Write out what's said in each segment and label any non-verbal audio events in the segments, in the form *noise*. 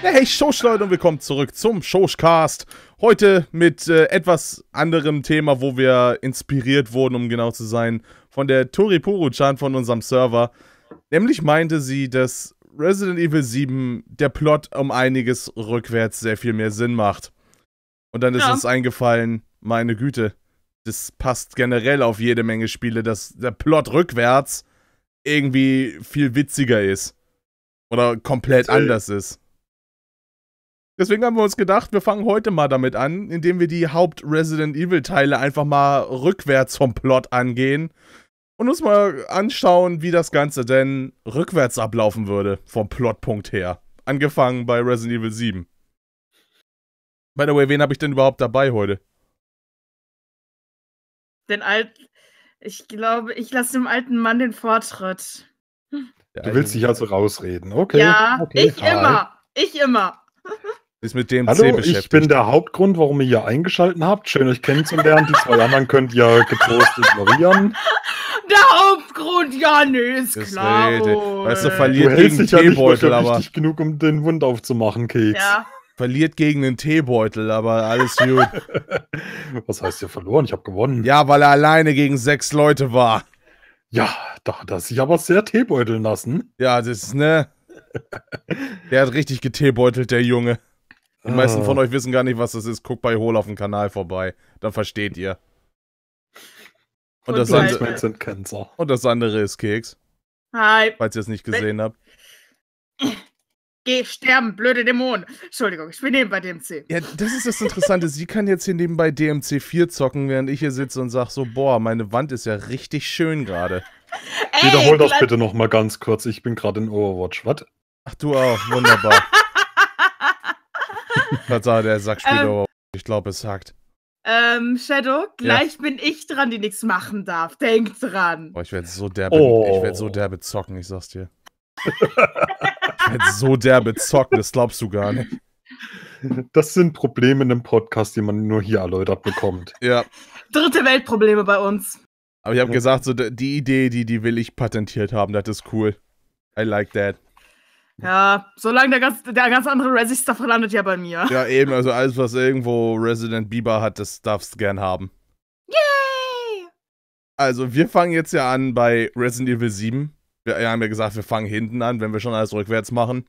Hey Schosch Leute und willkommen zurück zum Schoschcast. Heute mit äh, etwas anderem Thema, wo wir inspiriert wurden, um genau zu sein, von der Toripuru-Chan von unserem Server. Nämlich meinte sie, dass Resident Evil 7 der Plot um einiges rückwärts sehr viel mehr Sinn macht. Und dann ist ja. uns eingefallen, meine Güte, das passt generell auf jede Menge Spiele, dass der Plot rückwärts irgendwie viel witziger ist. Oder komplett anders ist. Deswegen haben wir uns gedacht, wir fangen heute mal damit an, indem wir die Haupt-Resident Evil-Teile einfach mal rückwärts vom Plot angehen und uns mal anschauen, wie das Ganze denn rückwärts ablaufen würde, vom Plotpunkt her. Angefangen bei Resident Evil 7. By the way, wen habe ich denn überhaupt dabei heute? Den alten. Ich glaube, ich lasse dem alten Mann den Vortritt. Du willst dich also rausreden, okay? Ja, okay. ich Hi. immer. Ich immer. *laughs* Ist mit DMC Hallo, beschäftigt. ich bin der Hauptgrund, warum ihr hier eingeschaltet habt. Schön, euch kennenzulernen. Die zwei anderen könnt ihr getrost ignorieren. *laughs* Der Hauptgrund, ja, nee, ist das klar. Rede. Weißt du, verliert du gegen einen Teebeutel, ja nicht genug, um den Wund aufzumachen, Keks. Ja. Verliert gegen den Teebeutel, aber alles gut. *laughs* Was heißt ihr verloren? Ich habe gewonnen. Ja, weil er alleine gegen sechs Leute war. Ja, da hat er sich aber sehr teebeuteln lassen. Ja, das ist, ne? *laughs* der hat richtig geteebeutelt, der Junge. Die meisten von ah. euch wissen gar nicht, was das ist. Guckt bei Hol auf dem Kanal vorbei. Dann versteht ihr. Und, und das, andere, und das andere ist Keks. Hi. Falls ihr es nicht gesehen habt. Geh sterben, blöde Dämonen. Entschuldigung, ich bin nebenbei DMC. Ja, das ist das Interessante. Sie kann jetzt hier nebenbei DMC 4 zocken, während ich hier sitze und sage so, boah, meine Wand ist ja richtig schön gerade. Wiederhol das bitte noch mal ganz kurz. Ich bin gerade in Overwatch. Was? Ach, du auch. Wunderbar. *laughs* *laughs* Das sagt der Sackspieler. Ähm, oh, ich glaube, es hackt. Ähm, Shadow, gleich ja. bin ich dran, die nichts machen darf. Denk dran. Boah, ich werde so derbe, oh. ich so derbe zocken, ich sag's dir. ich werde so derbe zocken, das glaubst du gar nicht. Das sind Probleme in einem Podcast, die man nur hier erläutert bekommt. Ja. Dritte Weltprobleme bei uns. Aber ich habe ja. gesagt, so die Idee, die, die will ich patentiert haben, das ist cool. I like that. Ja, solange der ganz, der ganz andere Resi-Stuff landet ja bei mir. Ja, eben, also alles, was irgendwo Resident Bieber hat, das darfst du gern haben. Yay! Also, wir fangen jetzt ja an bei Resident Evil 7. Wir haben ja gesagt, wir fangen hinten an, wenn wir schon alles rückwärts machen.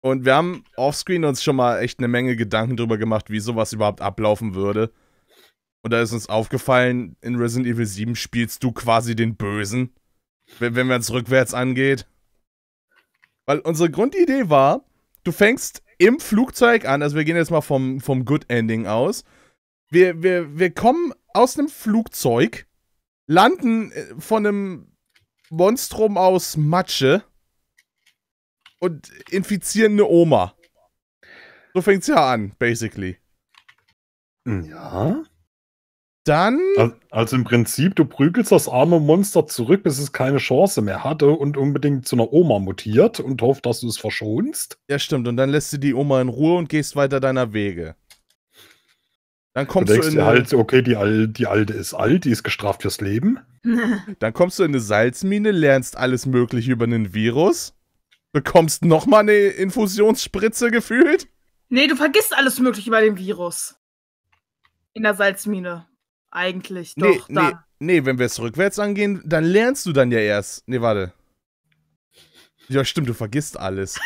Und wir haben offscreen uns schon mal echt eine Menge Gedanken drüber gemacht, wie sowas überhaupt ablaufen würde. Und da ist uns aufgefallen, in Resident Evil 7 spielst du quasi den Bösen, wenn man es rückwärts angeht. Weil unsere Grundidee war, du fängst im Flugzeug an, also wir gehen jetzt mal vom, vom Good Ending aus. Wir, wir, wir kommen aus einem Flugzeug, landen äh, von einem Monstrum aus Matsche und infizieren eine Oma. So fängt's ja an, basically. Ja dann. Also im Prinzip, du prügelst das arme Monster zurück, bis es keine Chance mehr hatte und unbedingt zu einer Oma mutiert und hofft, dass du es verschonst. Ja, stimmt. Und dann lässt du die Oma in Ruhe und gehst weiter deiner Wege. Dann kommst du, denkst du in. Eine, halt, okay, die, Al die Alte ist alt, die ist gestraft fürs Leben. *laughs* dann kommst du in eine Salzmine, lernst alles Mögliche über einen Virus, bekommst nochmal eine Infusionsspritze gefühlt. Nee, du vergisst alles Mögliche über den Virus. In der Salzmine. Eigentlich nee, doch. Nee, dann. nee, wenn wir es rückwärts angehen, dann lernst du dann ja erst. Nee, warte. Ja, stimmt, du vergisst alles.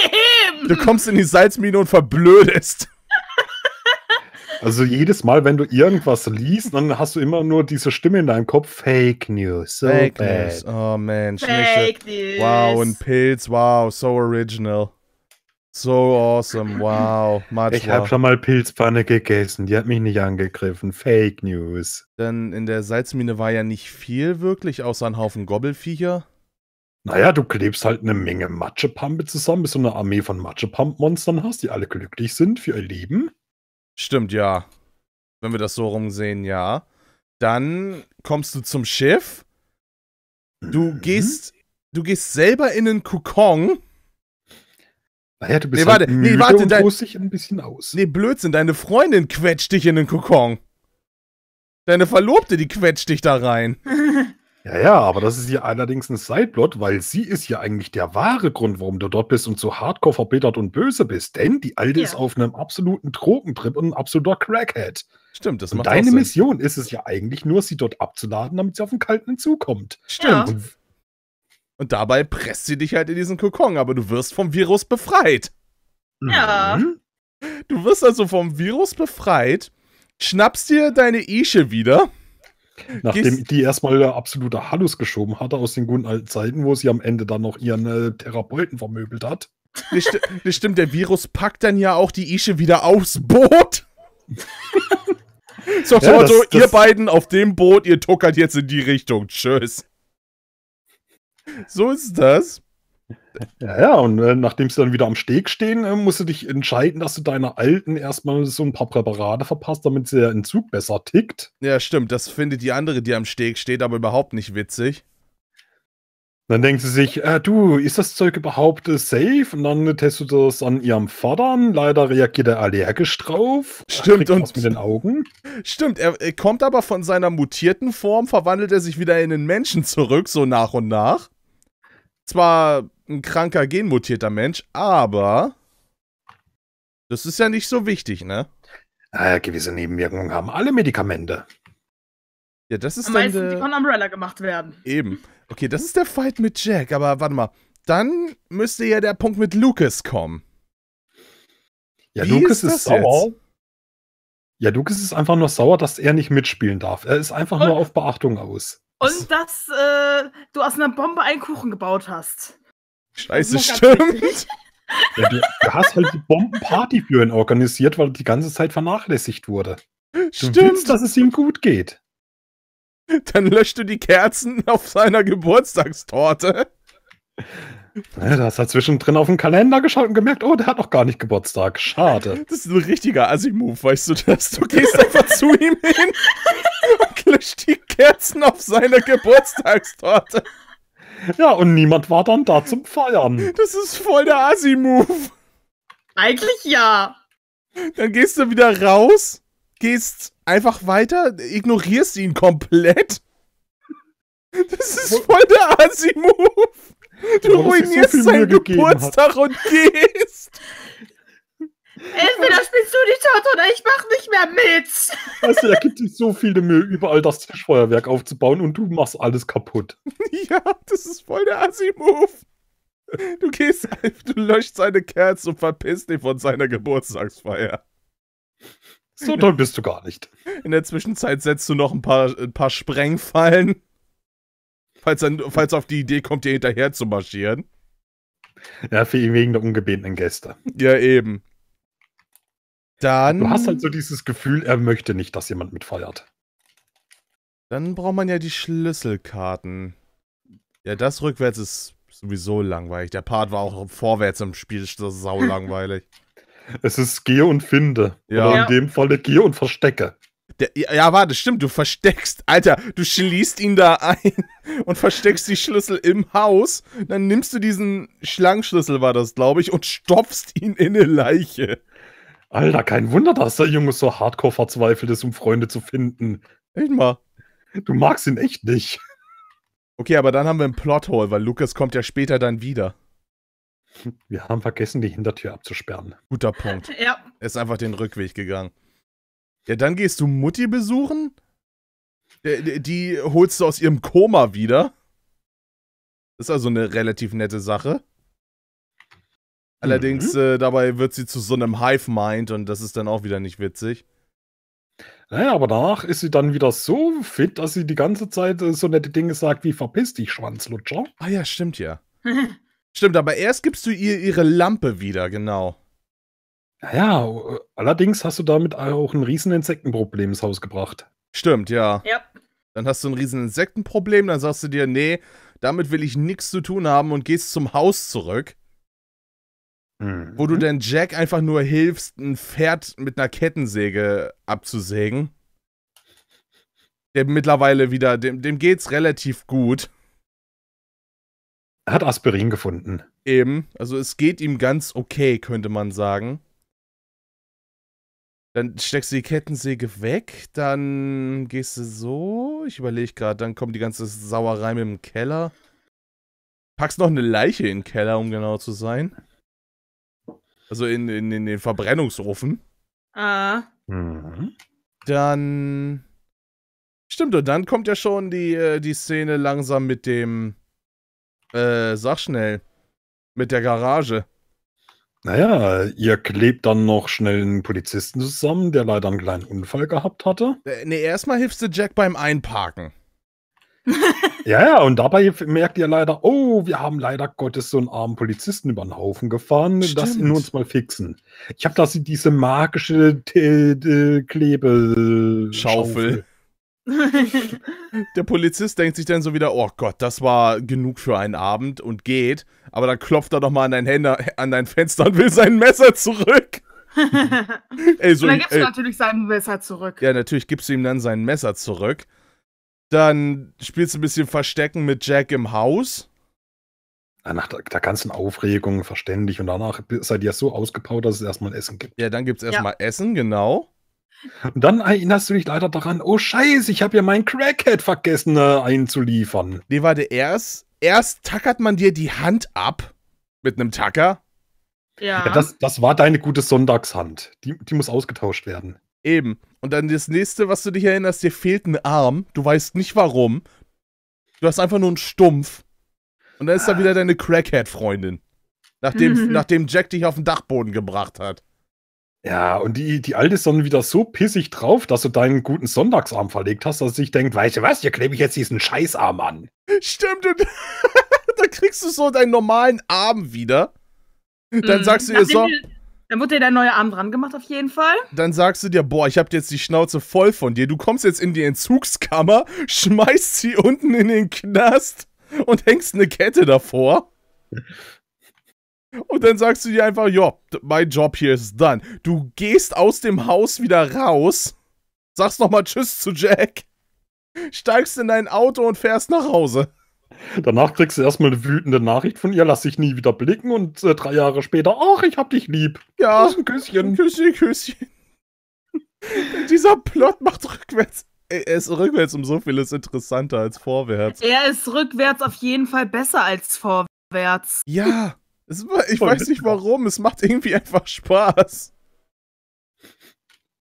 *laughs* du kommst in die Salzmine und verblödest. *laughs* Also jedes Mal, wenn du irgendwas liest, dann hast du immer nur diese Stimme in deinem Kopf. Fake News. So Fake bad. News. Oh Mensch. Fake News. Wow, ein Pilz. Wow, so original. So awesome, wow. Much ich habe schon mal Pilzpfanne gegessen, die hat mich nicht angegriffen. Fake News. Denn in der Salzmine war ja nicht viel wirklich, außer ein Haufen Gobbelfiecher. Naja, du klebst halt eine Menge Matschepampe zusammen, bis du eine Armee von Matschepamp-Monstern hast, die alle glücklich sind für ihr Leben. Stimmt, ja. Wenn wir das so rumsehen, ja. Dann kommst du zum Schiff. Du mhm. gehst, du gehst selber in einen Kokon naja, du bist nee, halt warte, halt nee, warte, und dein, dich ein bisschen aus. Nee, Blödsinn, deine Freundin quetscht dich in den Kokon. Deine Verlobte, die quetscht dich da rein. *laughs* ja, ja, aber das ist ja allerdings ein Sideplot, weil sie ist ja eigentlich der wahre Grund, warum du dort bist und so hardcore verbittert und böse bist. Denn die Alte ja. ist auf einem absoluten Drogentrip und ein absoluter Crackhead. Stimmt, das und macht Deine Mission ist es ja eigentlich nur, sie dort abzuladen, damit sie auf den kalten Entzug kommt. Stimmt. Ja. Und und dabei presst sie dich halt in diesen Kokon, aber du wirst vom Virus befreit. Ja. Mhm. Du wirst also vom Virus befreit, schnappst dir deine Ische wieder. Nachdem die erstmal der absolute Hallus geschoben hatte aus den guten alten Zeiten, wo sie am Ende dann noch ihren äh, Therapeuten vermöbelt hat. Nicht, nicht stimmt, der Virus packt dann ja auch die Ische wieder aufs Boot. *laughs* so, ja, so, das, so das, ihr beiden auf dem Boot, ihr tuckert jetzt in die Richtung. Tschüss. So ist das. Ja, ja, und äh, nachdem sie dann wieder am Steg stehen, äh, musst du dich entscheiden, dass du deiner Alten erstmal so ein paar Präparate verpasst, damit sie der Entzug besser tickt. Ja, stimmt. Das findet die andere, die am Steg steht, aber überhaupt nicht witzig. Dann denkt sie sich, äh, du, ist das Zeug überhaupt äh, safe? Und dann äh, testet du das an ihrem Vater. Leider reagiert er allergisch drauf. Stimmt. Und mit den Augen. Stimmt, er, er kommt aber von seiner mutierten Form, verwandelt er sich wieder in den Menschen zurück, so nach und nach zwar ein kranker genmutierter Mensch, aber das ist ja nicht so wichtig, ne? Äh, gewisse Nebenwirkungen haben alle Medikamente. Ja, das ist Am dann meisten, die von Umbrella gemacht werden. Eben. Okay, das ist der Fight mit Jack, aber warte mal. Dann müsste ja der Punkt mit Lucas kommen. Ja, Wie Lucas ist, ist sauer. Ja, Lucas ist einfach nur sauer, dass er nicht mitspielen darf. Er ist einfach Und? nur auf Beachtung aus. Und dass äh, du aus einer Bombe einen Kuchen gebaut hast. Scheiße, stimmt. Ja, du, du, hast halt die Bombenparty für ihn organisiert, weil er die ganze Zeit vernachlässigt wurde. Du stimmt, willst, dass es ihm gut geht. Dann löscht du die Kerzen auf seiner Geburtstagstorte. Ja, da hast du halt zwischendrin auf den Kalender geschaut und gemerkt, oh, der hat noch gar nicht Geburtstag. Schade. Das ist ein richtiger Assi-Move, weißt du das? Du gehst einfach zu ihm hin. *laughs* löscht die Kerzen auf seiner Geburtstagstorte. Ja, und niemand war dann da zum Feiern. Das ist voll der Asi-Move. Eigentlich ja. Dann gehst du wieder raus, gehst einfach weiter, ignorierst ihn komplett. Das ist voll der Asi-Move. Du ja, ruinierst so seinen Geburtstag hat. und gehst. Entweder spielst du die Torte oder ich mach nicht mehr mit. Weißt du, da gibt es so viele Mühe, überall das Tischfeuerwerk aufzubauen und du machst alles kaputt. *laughs* Ja, das ist voll der Assi-Move. Du gehst, du löscht seine Kerze und verpisst dich von seiner Geburtstagsfeier. So toll bist du gar nicht. In der Zwischenzeit setzt du noch ein paar, ein paar Sprengfallen. Falls, dann, falls auf die Idee kommt, dir hinterher zu marschieren. Ja, für ihn wegen der ungebetenen Gäste. Ja, eben. Dann. Du hast halt so dieses Gefühl, er möchte nicht, dass jemand mitfeiert. Dann braucht man ja die Schlüsselkarten. Ja, das rückwärts ist sowieso langweilig. Der Part war auch vorwärts im Spiel, sau *laughs* langweilig. Es ist Gehe und Finde. Ja. Oder in dem Falle Gehe und Verstecke. Der, ja, warte, stimmt, du versteckst. Alter, du schließt ihn da ein *laughs* und versteckst die Schlüssel im Haus. Dann nimmst du diesen Schlangenschlüssel, war das, glaube ich, und stopfst ihn in eine Leiche. Alter, kein Wunder, dass der Junge so hardcore verzweifelt ist, um Freunde zu finden. Echt mal. Du magst ihn echt nicht. Okay, aber dann haben wir einen Plothole, weil Lukas kommt ja später dann wieder. Wir haben vergessen, die Hintertür abzusperren. Guter Punkt. *laughs* Ja. Er ist einfach den Rückweg gegangen. Ja, dann gehst du Mutti besuchen? Äh, die, die holst du aus ihrem Koma wieder. Ist also eine relativ nette Sache. Allerdings mhm. äh, dabei wird sie zu so einem Hive-Mind und das ist dann auch wieder nicht witzig. Naja, aber danach ist sie dann wieder so fit, dass sie die ganze Zeit äh, so nette Dinge sagt wie verpiss dich, Schwanzlutscher. Ah ja, stimmt ja. *laughs* stimmt, aber erst gibst du ihr ihre Lampe wieder, genau. Naja, äh, allerdings hast du damit auch ein riesen Insektenproblem ins Haus gebracht. Stimmt, ja. Ja. Dann hast du ein riesen Insektenproblem, dann sagst du dir, nee, damit will ich nichts zu tun haben und gehst zum Haus zurück. Wo du mhm. denn Jack einfach nur hilfst, ein Pferd mit einer Kettensäge abzusägen. Der mittlerweile wieder, dem, dem geht's relativ gut. Er hat Aspirin gefunden. Eben, also es geht ihm ganz okay, könnte man sagen. Dann steckst du die Kettensäge weg, dann gehst du so, ich überlege gerade, dann kommt die ganze Sauerei mit dem Keller. Packst noch eine Leiche in den Keller, um genau zu sein. Also in, in, in den Verbrennungsofen. Ah. Mhm. Dann. Stimmt, und dann kommt ja schon die, äh, die Szene langsam mit dem. Äh, sag schnell. Mit der Garage. Naja, ihr klebt dann noch schnell einen Polizisten zusammen, der leider einen kleinen Unfall gehabt hatte. Äh, nee, erstmal hilfst du Jack beim Einparken ja, ja, und dabei merkt ihr leider, oh, wir haben leider Gottes so einen armen Polizisten über den Haufen gefahren. Stimmt. Das in uns mal fixen. Ich habe da diese magische Klebeschaufel. *laughs* Der Polizist denkt sich dann so wieder, oh Gott, das war genug für einen Abend und geht. Aber dann klopft er doch mal an dein, Händer, *laughs* an dein Fenster und will sein Messer zurück. *laughs* ey, so, und dann gibst du natürlich sein Messer zurück. Ja, natürlich gibst du ihm dann sein Messer zurück. Dann spielst du ein bisschen Verstecken mit Jack im Haus. Ah, nach der ganzen Aufregung verständlich und danach seid ihr so ausgepowert, dass es erstmal Essen gibt. Ja, dann gibt es erstmal ja. Essen, genau. Und dann erinnerst du dich leider daran, oh Scheiße, ich habe ja meinen Crackhead vergessen äh, einzuliefern. Nee, warte, erst, erst tackert man dir die Hand ab mit einem Tacker. Ja. ja das, das war deine gute Sonntagshand. Die, die muss ausgetauscht werden. Eben. Und dann das nächste, was du dich erinnerst, dir fehlt ein Arm. Du weißt nicht warum. Du hast einfach nur einen Stumpf. Und dann ist ah. da wieder deine Crackhead-Freundin. Nachdem, *laughs* nachdem Jack dich auf den Dachboden gebracht hat. Ja, und die, die Alte ist dann wieder so pissig drauf, dass du deinen guten Sonntagsarm verlegt hast, dass sie sich denkt, weißt du was, hier klebe ich jetzt diesen Scheißarm an. Stimmt, und *laughs* da kriegst du so deinen normalen Arm wieder. Dann hm. sagst du ihr so. Du, dann wird dir der neue Arm dran gemacht, auf jeden Fall. Dann sagst du dir, boah, ich hab jetzt die Schnauze voll von dir. Du kommst jetzt in die Entzugskammer, *laughs* schmeißt sie unten in den Knast und hängst eine Kette davor. Und dann sagst du dir einfach, jo, mein Job hier ist done. Du gehst aus dem Haus wieder raus, sagst nochmal Tschüss zu Jack, steigst in dein Auto und fährst nach Hause. Danach kriegst du erstmal eine wütende Nachricht von ihr, lass dich nie wieder blicken und äh, drei Jahre später, ach, ich hab dich lieb. Ja. Ein Küsschen. Ein Küsschen, Küsschen. *laughs* Dieser Plot macht rückwärts. Äh, er ist rückwärts um so vieles interessanter als vorwärts. Er ist rückwärts auf jeden Fall besser als vorwärts. Ja. War, ich Voll weiß nicht warum, es macht irgendwie einfach Spaß.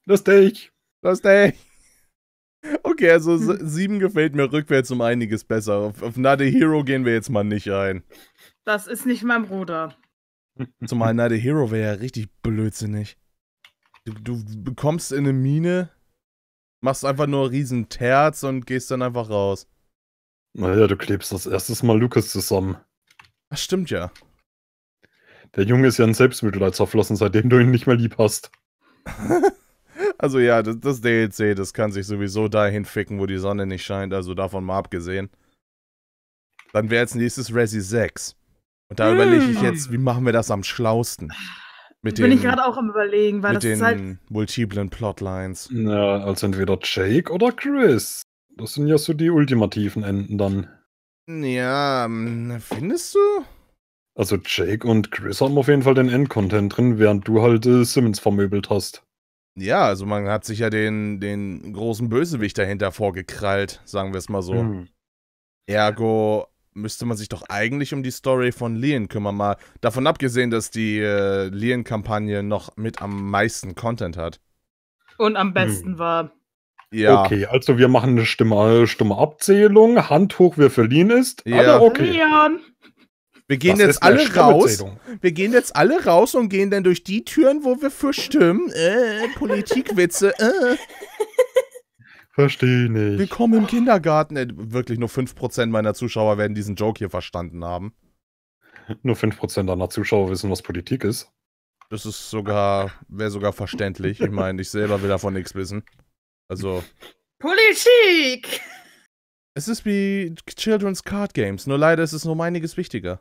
Lustig. Lustig. Okay, also 7 hm. gefällt mir rückwärts um einiges besser. Auf, auf Not Hero gehen wir jetzt mal nicht ein. Das ist nicht mein Bruder. Zumal Not *laughs* Hero wäre ja richtig blödsinnig. Du, du bekommst in eine Mine, machst einfach nur riesen Terz und gehst dann einfach raus. Naja, du klebst das erstes Mal Lukas zusammen. Das stimmt ja. Der Junge ist ja in Selbstmitleid zerflossen, seitdem du ihn nicht mehr lieb hast. *laughs* Also ja, das, das DLC, das kann sich sowieso dahin ficken, wo die Sonne nicht scheint, also davon mal abgesehen. Dann wäre jetzt nächstes Resi 6. Und da hm. überlege ich hm. jetzt, wie machen wir das am schlausten? Mit Bin den, ich gerade auch am überlegen, weil mit das den halt multiplen Plotlines. Ja, also entweder Jake oder Chris. Das sind ja so die ultimativen Enden dann. Ja, ähm, findest du? Also Jake und Chris haben auf jeden Fall den Endcontent drin, während du halt äh, Simmons vermöbelt hast. Ja, also man hat sich ja den, den großen Bösewicht dahinter vorgekrallt, sagen wir es mal so. Mhm. Ergo müsste man sich doch eigentlich um die Story von Lien kümmern, mal davon abgesehen, dass die äh, Lien-Kampagne noch mit am meisten Content hat. Und am mhm. besten mhm. war. Ja. Okay, also wir machen eine Stimme, Abzählung, Hand hoch, wer für Lien ist. Ja. Alle okay. Leon. Wir gehen das jetzt alle raus. Wir gehen jetzt alle raus und gehen dann durch die Türen, wo wir für stimmen. Äh, Politikwitze. Äh. Verstehe nicht. Willkommen im Kindergarten. Äh, wirklich nur 5% meiner Zuschauer werden diesen Joke hier verstanden haben. Nur 5% deiner Zuschauer wissen, was Politik ist. Das ist sogar, wäre sogar verständlich. Ich meine, ich selber will davon nichts wissen. Also. Politik! Es ist wie Children's Card Games, nur leider ist es um einiges wichtiger.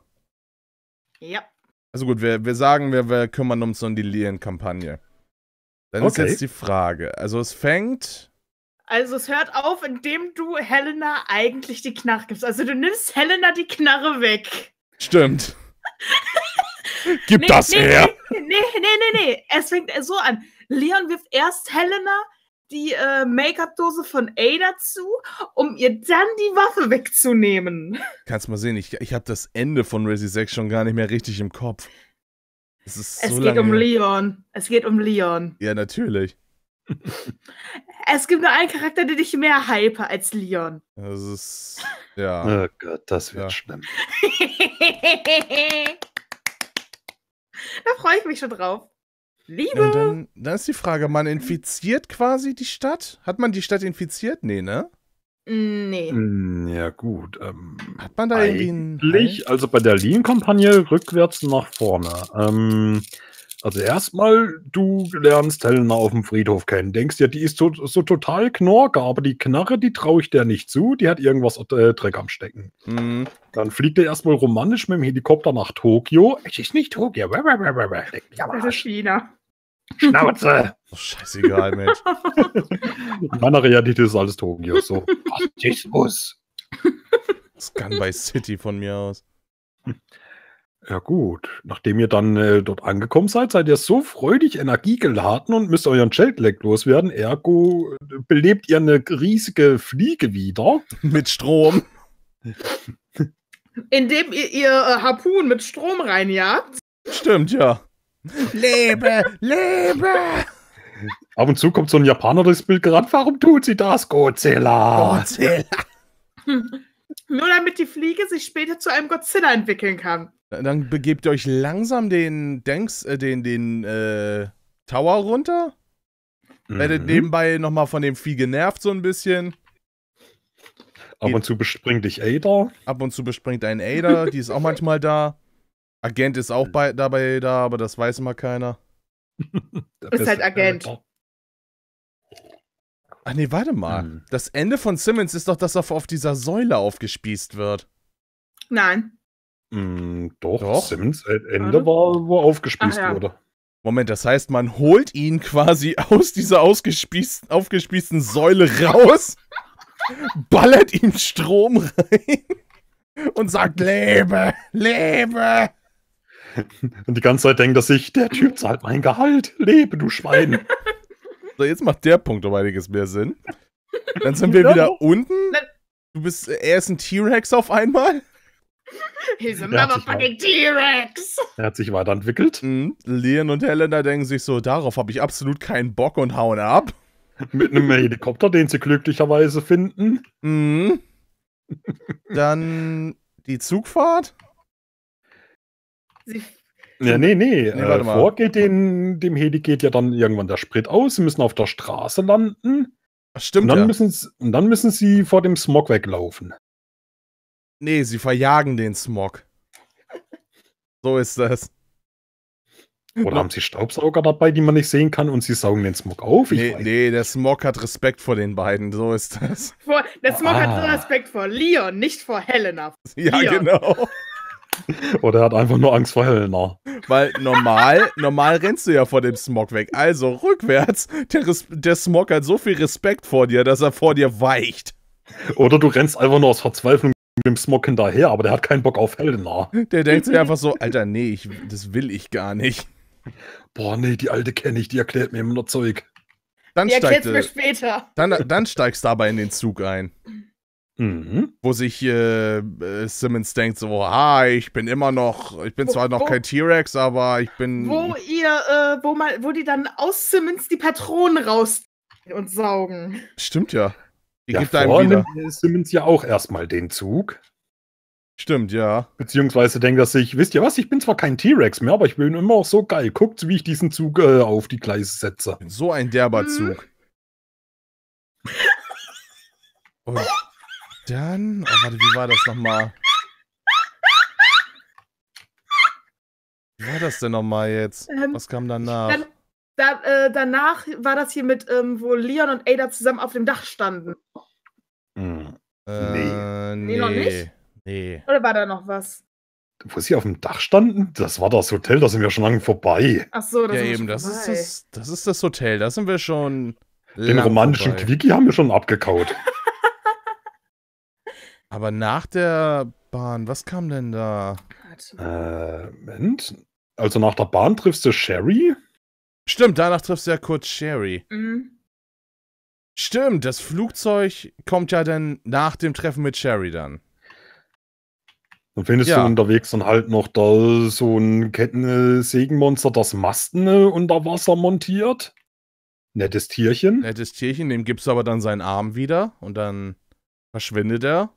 Ja. Also gut, wir, wir sagen, wir, wir kümmern uns um die Lien-Kampagne. Dann okay. ist jetzt die Frage. Also es fängt. Also es hört auf, indem du Helena eigentlich die Knarre gibst. Also du nimmst Helena die Knarre weg. Stimmt. *laughs* Gib nee, das nee, her! Nee, nee, nee, nee, nee. Es fängt so an. Leon wirft erst Helena, die äh, Make-up-Dose von Ada zu, um ihr dann die Waffe wegzunehmen. *laughs* Kannst mal sehen, ich, ich habe das Ende von Resi 6 schon gar nicht mehr richtig im Kopf. Es, ist es so geht um Leon. Es geht um Leon. Ja, natürlich. *laughs* es gibt nur einen Charakter, der dich mehr hype als Leon. Das ist. Ja. *laughs* Oh Gott, das wird ja. schlimm. da freue ich mich schon drauf. Liebe! Und dann, dann, ist die Frage, man infiziert quasi die Stadt? Hat man die Stadt infiziert? Nee, ne? Mm, nee. Mm, ja, gut. Ähm, Hat man da eigentlich, halt? also bei der Lean-Kampagne rückwärts nach vorne. Ähm, also erstmal, du lernst Helena auf dem Friedhof kennen. Denkst dir, die ist so, so total knorke, aber die Knarre, die traue ich der nicht zu. Die hat irgendwas äh, Dreck am Stecken. Mhm. Dann fliegt er erstmal romantisch mit dem Helikopter nach Tokio. Es ist nicht Tokio. Das ist China. Schnauze! Oh, scheißegal, Mensch. In *laughs* meiner Realität ist alles Tokio. So. Rassismus. Scan by City von mir aus. Ja, gut. Nachdem ihr dann äh, dort angekommen seid, seid ihr so freudig energiegeladen und müsst euren Jetlag loswerden. Ergo äh, belebt ihr eine riesige Fliege wieder. *laughs* Mit Strom. Indem ihr ihr Harpun mit Strom reinjagt. Stimmt, ja. Lebe, lebe! Ab und zu kommt so ein Japaner durchs Bild gerannt. Warum tut sie das, Godzilla? Godzilla. *laughs* Nur damit die Fliege sich später zu einem Godzilla entwickeln kann. Dann begebt ihr euch langsam den Denks, äh, den, den äh, Tower runter. Mhm. Werdet nebenbei nochmal von dem Vieh genervt, so ein bisschen. Ab und zu bespringt dich Ada. Ab und zu bespringt ein Ada, die ist auch manchmal da. Agent ist auch bei, dabei da, aber das weiß immer keiner. *laughs* ist halt Agent. Ach nee, warte mal. Hm. Das Ende von Simmons ist doch, dass er auf dieser Säule aufgespießt wird. Nein. Mm, doch, doch, Simmons Ende war, wo aufgespießt Ach, ja. wurde. Moment, das heißt, man holt ihn quasi *laughs* aus dieser ausgespießten, aufgespießten Säule raus, *laughs* ballert ihm Strom rein und sagt: Lebe, lebe! *laughs* Und die ganze Zeit denken, dass ich, der Typ zahlt mein Gehalt. Lebe, du Schwein. *laughs* so, jetzt macht der Punkt um einiges mehr Sinn. Dann sind wir ja, wieder unten. Du bist, äh, er ist ein T-Rex auf einmal. He's a motherfucking T-Rex. Er hat sich weiterentwickelt. Mhm. Leon und Helena denken sich so, darauf habe ich absolut keinen Bock und hauen ab. *laughs* Mit einem Helikopter, den sie glücklicherweise finden. Mhm. Dann die Zugfahrt. Sie *laughs* ja, nee, nee. nee äh, vor geht den, dem Heli geht ja dann irgendwann der Sprit aus. Sie müssen auf der Straße landen. Ach, stimmt. Und dann, ja. müssen, und dann müssen sie vor dem Smog weglaufen. Nee, sie verjagen den Smog. so ist das. Oder haben sie Staubsauger dabei, die man nicht sehen kann und sie saugen den Smog auf? Ich nee, nee, der Smog hat Respekt vor den beiden, so ist das. Vor, der Smog ah. hat Respekt vor Leon, nicht vor Helena. Ja, Leon. genau. *laughs* Oder er hat einfach nur Angst vor Helena. Weil normal, normal rennst du ja vor dem Smog weg. Also rückwärts, der, der Smog hat so viel Respekt vor dir, dass er vor dir weicht. Oder du rennst einfach nur aus Verzweiflung mit dem Smog hinterher, aber der hat keinen Bock auf Helena. Der denkt sich einfach so, Alter, nee, ich, das will ich gar nicht. Boah, nee, die alte kenne ich, die erklärt mir immer nur Zeug. Dann die steigt, mir später. Dann, dann steigst du aber in den Zug ein. Mhm. Wo sich äh, Simmons denkt so, ha, ah, ich bin immer noch, ich bin wo, zwar noch wo, kein T-Rex, aber ich bin... Wo ihr, äh, wo, mal, wo die dann aus Simmons die Patronen raus und saugen. Stimmt ja. Die ja, gibt einem wieder. Simmons ja auch erstmal den Zug. Stimmt, ja. Beziehungsweise denkt er sich, wisst ihr was, ich bin zwar kein T-Rex mehr, aber ich bin immer auch so geil. Guckt, wie ich diesen Zug äh, auf die Gleise setze. So ein derber mhm. Zug. Hm. *laughs* Und dann. Oh, warte, wie war das nochmal? Wie war das denn nochmal jetzt? Ähm, Was kam danach? Dann, da, äh, danach war das hier mit, ähm, wo Leon und Ada zusammen auf dem Dach standen. Hm. Äh, nee. nee. noch nicht? Nee. Oder war da noch was? Wo sie auf dem Dach standen? Das war das Hotel, da sind wir schon lange vorbei. Ach so, das ja, eben, das ist das, das ist das Hotel, da sind wir schon. Den romantischen vorbei. Quickie haben wir schon abgekaut. Aber nach der Bahn, was kam denn da? Äh, Moment. Also nach der Bahn triffst du Sherry? Stimmt, danach triffst du ja kurz Sherry. Mhm. Stimmt, das Flugzeug kommt ja dann nach dem Treffen mit Sherry dann. Dann findest ja. du unterwegs dann halt noch da so ein Kettensägenmonster, das Masten äh, unter Wasser montiert. Nettes Tierchen. Nettes Tierchen, dem gibst du aber dann seinen Arm wieder und dann verschwindet er.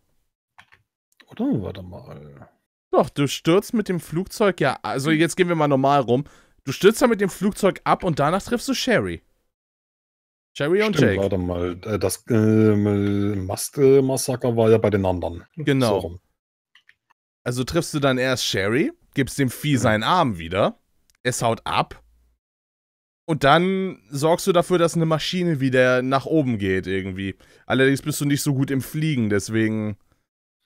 Oder? Warte mal. Doch, du stürzt mit dem Flugzeug, ja, also jetzt gehen wir mal normal rum. Du stürzt ja halt mit dem Flugzeug ab und danach triffst du Sherry. Sherry und Stimmt, Jake. Warte mal, äh, das ähm, äh, Mast-Massaker war ja bei den anderen. Genau. So also triffst du dann erst Sherry, gibst dem Vieh mhm. seinen Arm wieder, es haut ab und dann sorgst du dafür, dass eine Maschine wieder nach oben geht irgendwie. Allerdings bist du nicht so gut im Fliegen, deswegen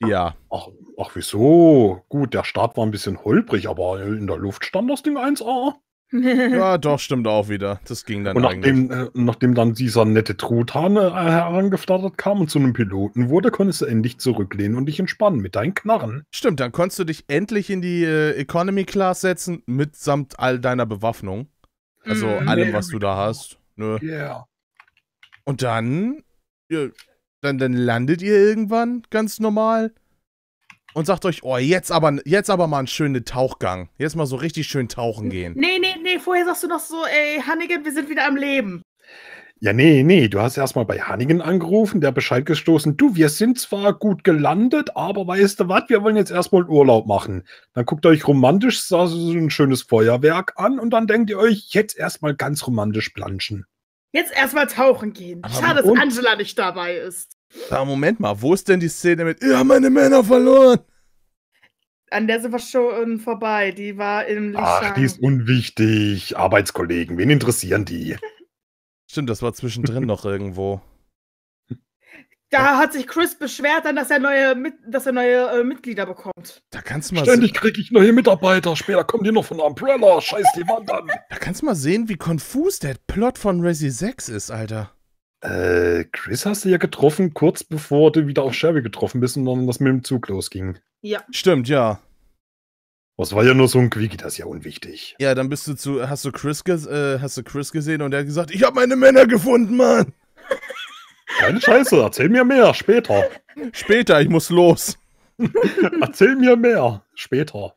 ja. Ach, ach, wieso? Gut, der Start war ein bisschen holprig, aber in der Luft stand das Ding 1A. *laughs* ja, doch, stimmt auch wieder. Das ging dann und nachdem, äh, nachdem dann dieser nette Truthahn äh, herangeflattert kam und zu einem Piloten wurde, konntest du endlich zurücklehnen und dich entspannen mit deinen Knarren. Stimmt, dann konntest du dich endlich in die äh, Economy Class setzen, mitsamt all deiner Bewaffnung. Also mm, allem, was du da genau. hast. Nö. Ne? Yeah. Und dann dann, dann landet ihr irgendwann ganz normal und sagt euch, oh, jetzt aber, jetzt aber mal einen schönen Tauchgang. Jetzt mal so richtig schön tauchen gehen. Nee, nee, nee, vorher sagst du noch so, ey, Hannigan, wir sind wieder am Leben. Ja, nee, nee, du hast erstmal bei Hannigan angerufen, der Bescheid gestoßen, du, wir sind zwar gut gelandet, aber weißt du was, wir wollen jetzt erstmal Urlaub machen. Dann guckt euch romantisch so ein schönes Feuerwerk an und dann denkt ihr euch, jetzt erstmal ganz romantisch planschen. Jetzt erstmal tauchen gehen. Schade, dass Angela nicht dabei ist. Aber ah, Moment mal, wo ist denn die Szene mit, ihr habt meine Männer verloren? An der sind wir schon vorbei. Die war im Lichang. Ach, die ist unwichtig. Arbeitskollegen, wen interessieren die? Stimmt, das war zwischendrin noch irgendwo. Da hat sich Chris beschwert dann, dass er neue, dass er neue äh, Mitglieder bekommt. Da kannst du mal Ständig kriege ich neue Mitarbeiter, später kommen die noch von Umbrella, scheiß die Wand an. Da kannst du mal sehen, wie konfus der Plot von Resi 6 ist, Alter. Äh, Chris hast du ja getroffen, kurz bevor du wieder auf Sherry getroffen bist und dann das mit dem Zug losging. Ja. Stimmt, ja. Das war ja nur so ein Quickie, das ist ja unwichtig. Ja, dann bist du zu, hast du Chris, äh, hast du Chris gesehen und der hat gesagt, ich habe meine Männer gefunden, Mann. Keine Scheiße, erzähl mir mehr, später. Später, ich muss los. *laughs* erzähl mir mehr, später.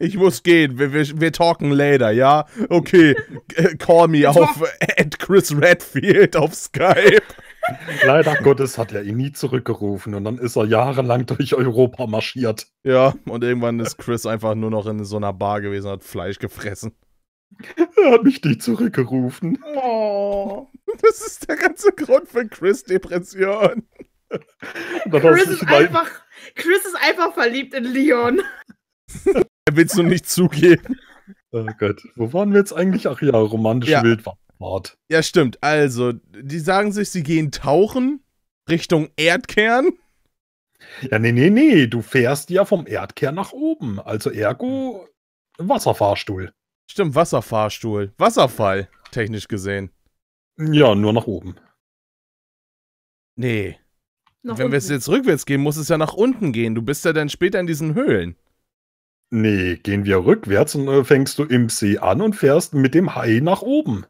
Ich muss gehen. Wir, wir, wir talken later, ja? Okay, äh, call me auf at Chris Redfield auf Skype. Leider Gottes hat er ihn nie zurückgerufen und dann ist er jahrelang durch Europa marschiert. Ja, und irgendwann ist Chris einfach nur noch in so einer Bar gewesen und hat Fleisch gefressen. Er hat mich nie zurückgerufen. Oh. Das ist der ganze Grund für Chris Depression. Chris ist, einfach, Chris ist einfach verliebt in Leon. *laughs* *laughs* willst du nicht zugeben. Oh Gott, wo waren wir jetzt eigentlich? Ach ja, romantische ja. Wildwart. Ja, stimmt. Also, die sagen sich, sie gehen tauchen Richtung Erdkern. Ja, nee, nee, nee. Du fährst ja vom Erdkern nach oben. Also ergo Wasserfahrstuhl. Stimmt, Wasserfahrstuhl. Wasserfall, technisch gesehen. Ja, nur nach oben. Nee. Nach Wenn wir es jetzt rückwärts gehen, muss es ja nach unten gehen. Du bist ja dann später in diesen Höhlen. Nee, gehen wir rückwärts und äh, fängst du im See an und fährst mit dem Hai nach oben.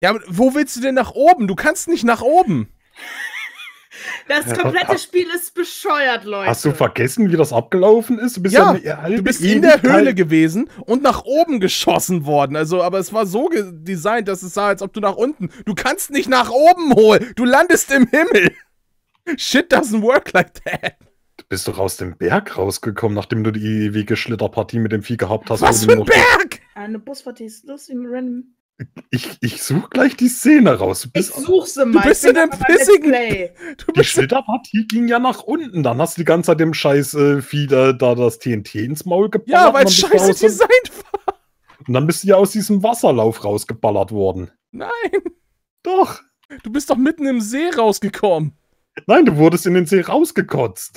Ja, aber wo willst du denn nach oben? Du kannst nicht nach oben. *laughs* Das komplette Spiel ist bescheuert, Leute. Hast du vergessen, wie das abgelaufen ist? Du bist, ja, ja du bist in der Höhle gewesen und nach oben geschossen worden. Also, aber es war so designt, dass es sah, als ob du nach unten. Du kannst nicht nach oben holen. Du landest im Himmel. *laughs* Shit doesn't work like that. Bist du aus dem Berg rausgekommen, nachdem du die ewige Schlitterpartie mit dem Vieh gehabt hast? Was für ein Berg! Eine Busfahrt ist los im Rennen. Ich, ich suche gleich die Szene raus. Du bist, ich suche sie mal. Du bist in dem pissigen... Du die Schlitterpartie ging ja nach unten. Dann hast du die ganze Zeit dem scheiß äh, Vieh da, da das TNT ins Maul geballert. Ja, weil es scheiße Design war. Und dann bist du ja aus diesem Wasserlauf rausgeballert worden. Nein. Doch. Du bist doch mitten im See rausgekommen. Nein, du wurdest in den See rausgekotzt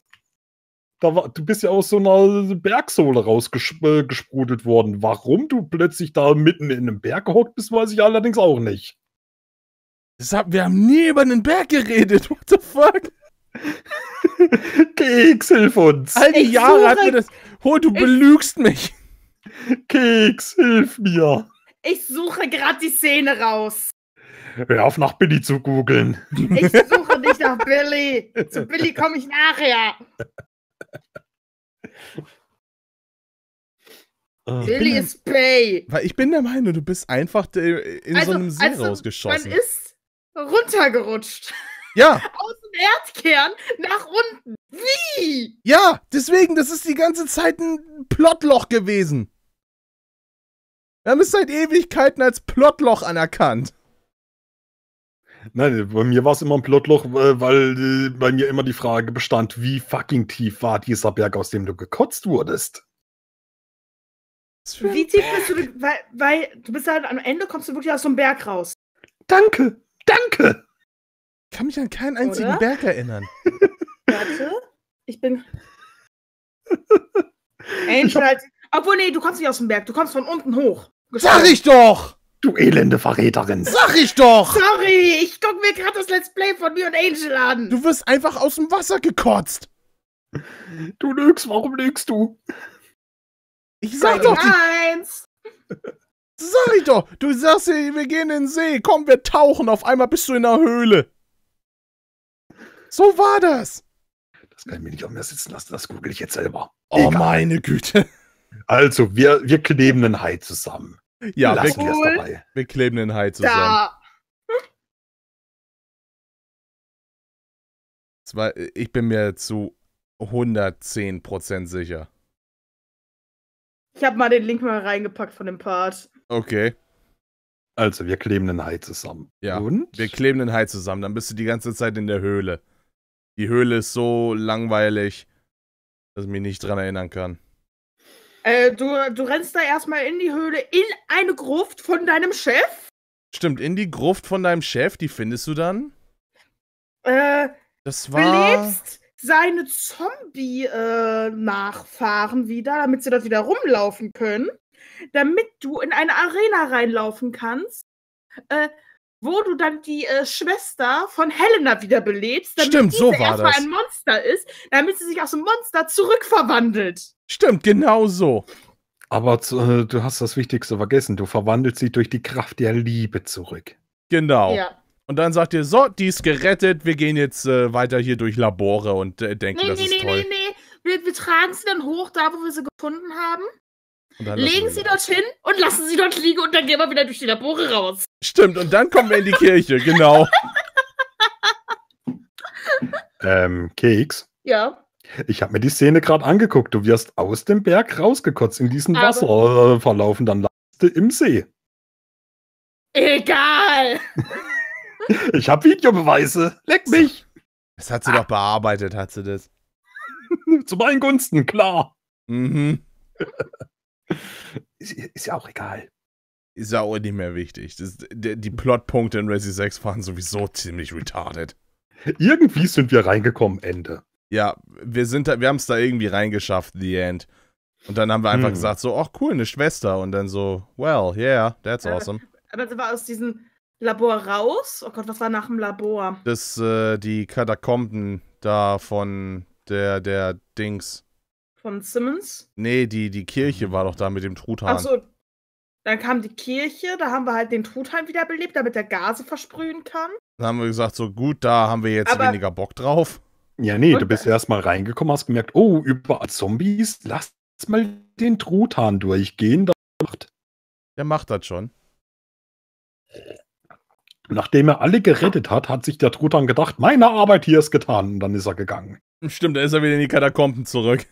da war, du bist ja aus so einer Bergsohle rausgesprudelt äh, worden. Warum du plötzlich da mitten in einem Berg gehockt bist, weiß ich allerdings auch nicht. Hab, wir haben nie über einen Berg geredet. *laughs* What the fuck? Keks, hilf uns. All die ich Jahre suche, hat mir das. Oh, du ich, belügst mich. Keks, hilf mir. Ich suche gerade die Szene raus. Hör auf, nach Billy zu googeln. Ich suche nicht nach Billy. Zu Billy komme ich nachher. Billy ist Bay. Weil ich bin der Meinung, du bist einfach in also, so einem See also rausgeschossen. Man ist runtergerutscht. *laughs* Ja. *laughs* Aus dem Erdkern nach unten. Wie? Ja, deswegen, das ist die ganze Zeit ein Plotloch gewesen. Wir haben es seit Ewigkeiten als Plotloch anerkannt. Nein, bei mir war es immer ein Plotloch, äh, weil äh, bei mir immer die Frage bestand, wie fucking tief war dieser Berg, aus dem du gekotzt wurdest? Wie tief bist du, weil, weil du bist halt am Ende kommst du wirklich aus so einem Berg raus. Danke, danke. Ich kann mich an keinen einzigen Oder? Berg erinnern. *laughs* Warte, ich bin. *laughs* Angel, ich hab... Halt, obwohl nee, du kommst nicht aus dem Berg, du kommst von unten hoch. Gestorben. Sag ich doch! Du elende Verräterin. Sag ich doch! Sorry, ich guck mir gerade das Let's Play von mir und Angel an. Du wirst einfach aus dem Wasser gekotzt. Du lügst, warum lügst du? Ich sag doch. Eins. Sag ich doch, du sagst, wir gehen in den See, komm, wir tauchen, auf einmal bist du in der Höhle. So war das. Das kann ich mir nicht auf mir sitzen lassen, das google ich jetzt selber. Oh, Egal. meine Güte. Also, wir, wir kleben einen Hai zusammen. Ja, wir, dabei. wir kleben den Hai zusammen. Da. War, ich bin mir zu 110% sicher. Ich habe mal den Link mal reingepackt von dem Part. Okay. Also, wir kleben den Hai zusammen. Ja. Und? Wir kleben den Hai zusammen. Dann bist du die ganze Zeit in der Höhle. Die Höhle ist so langweilig, dass ich mich nicht dran erinnern kann. Äh, du, du rennst da erstmal in die Höhle, in eine Gruft von deinem Chef. Stimmt, in die Gruft von deinem Chef, die findest du dann? Äh, das war. Belebst seine Zombie-Nachfahren äh, wieder, damit sie dort wieder rumlaufen können. Damit du in eine Arena reinlaufen kannst. Äh, wo du dann die äh, Schwester von Helena wieder belebst, damit Stimmt, diese so erstmal ein Monster ist, damit sie sich aus dem Monster zurückverwandelt. Stimmt, genau so. Aber äh, du hast das Wichtigste vergessen. Du verwandelst sie durch die Kraft der Liebe zurück. Genau. Ja. Und dann sagt ihr, so, die ist gerettet, wir gehen jetzt äh, weiter hier durch Labore und äh, denken, nee, das nee, ist nee, toll. Nee, nee, nee, wir, wir tragen sie dann hoch, da wo wir sie gefunden haben. Legen sie dorthin und lassen sie dort liegen und dann gehen wir wieder durch die Labore raus. Stimmt, und dann kommen wir in die Kirche, genau. *laughs* ähm, Keks? Ja. Ich habe mir die Szene gerade angeguckt. Du wirst aus dem Berg rausgekotzt in diesen Aber Wasser verlaufen, dann landest du im See. Egal! *laughs* ich habe Videobeweise. Leck mich! Das hat sie ah. doch bearbeitet, hat sie das. *laughs* Zu meinen Gunsten, klar. Mhm. ist, ist, ja auch egal. Ist ja auch nicht mehr wichtig. Das, die, die Plotpunkte in Resi 6 waren sowieso ziemlich retarded. Irgendwie sind wir reingekommen, Ende ja, wir sind da, wir haben es da irgendwie reingeschafft, the end. Und dann haben wir einfach hm. gesagt, so, ach cool, eine Schwester. Und dann so, well, yeah, that's awesome. Aber, aber sie war aus diesem Labor raus. Oh Gott, was war nach dem Labor? Das, äh, die Katakomben da von der, der Dings. Von Simmons? Nee, die, die Kirche mhm. war doch da mit dem Truthahn. Ach so, Dann kam die Kirche, da haben wir halt den Truthahn wiederbelebt, damit der Gase versprühen kann. Dann haben wir gesagt, so gut, da haben wir jetzt aber weniger Bock drauf. Ja, nee, okay. du bist erstmal reingekommen, hast gemerkt, oh, überall Zombies, lass mal den Truthahn durchgehen. Der macht das schon. Nachdem er alle gerettet hat, hat sich der Truthahn gedacht, meine Arbeit hier ist getan. Und dann ist er gegangen. Stimmt, da ist er wieder in die Katakomben zurück.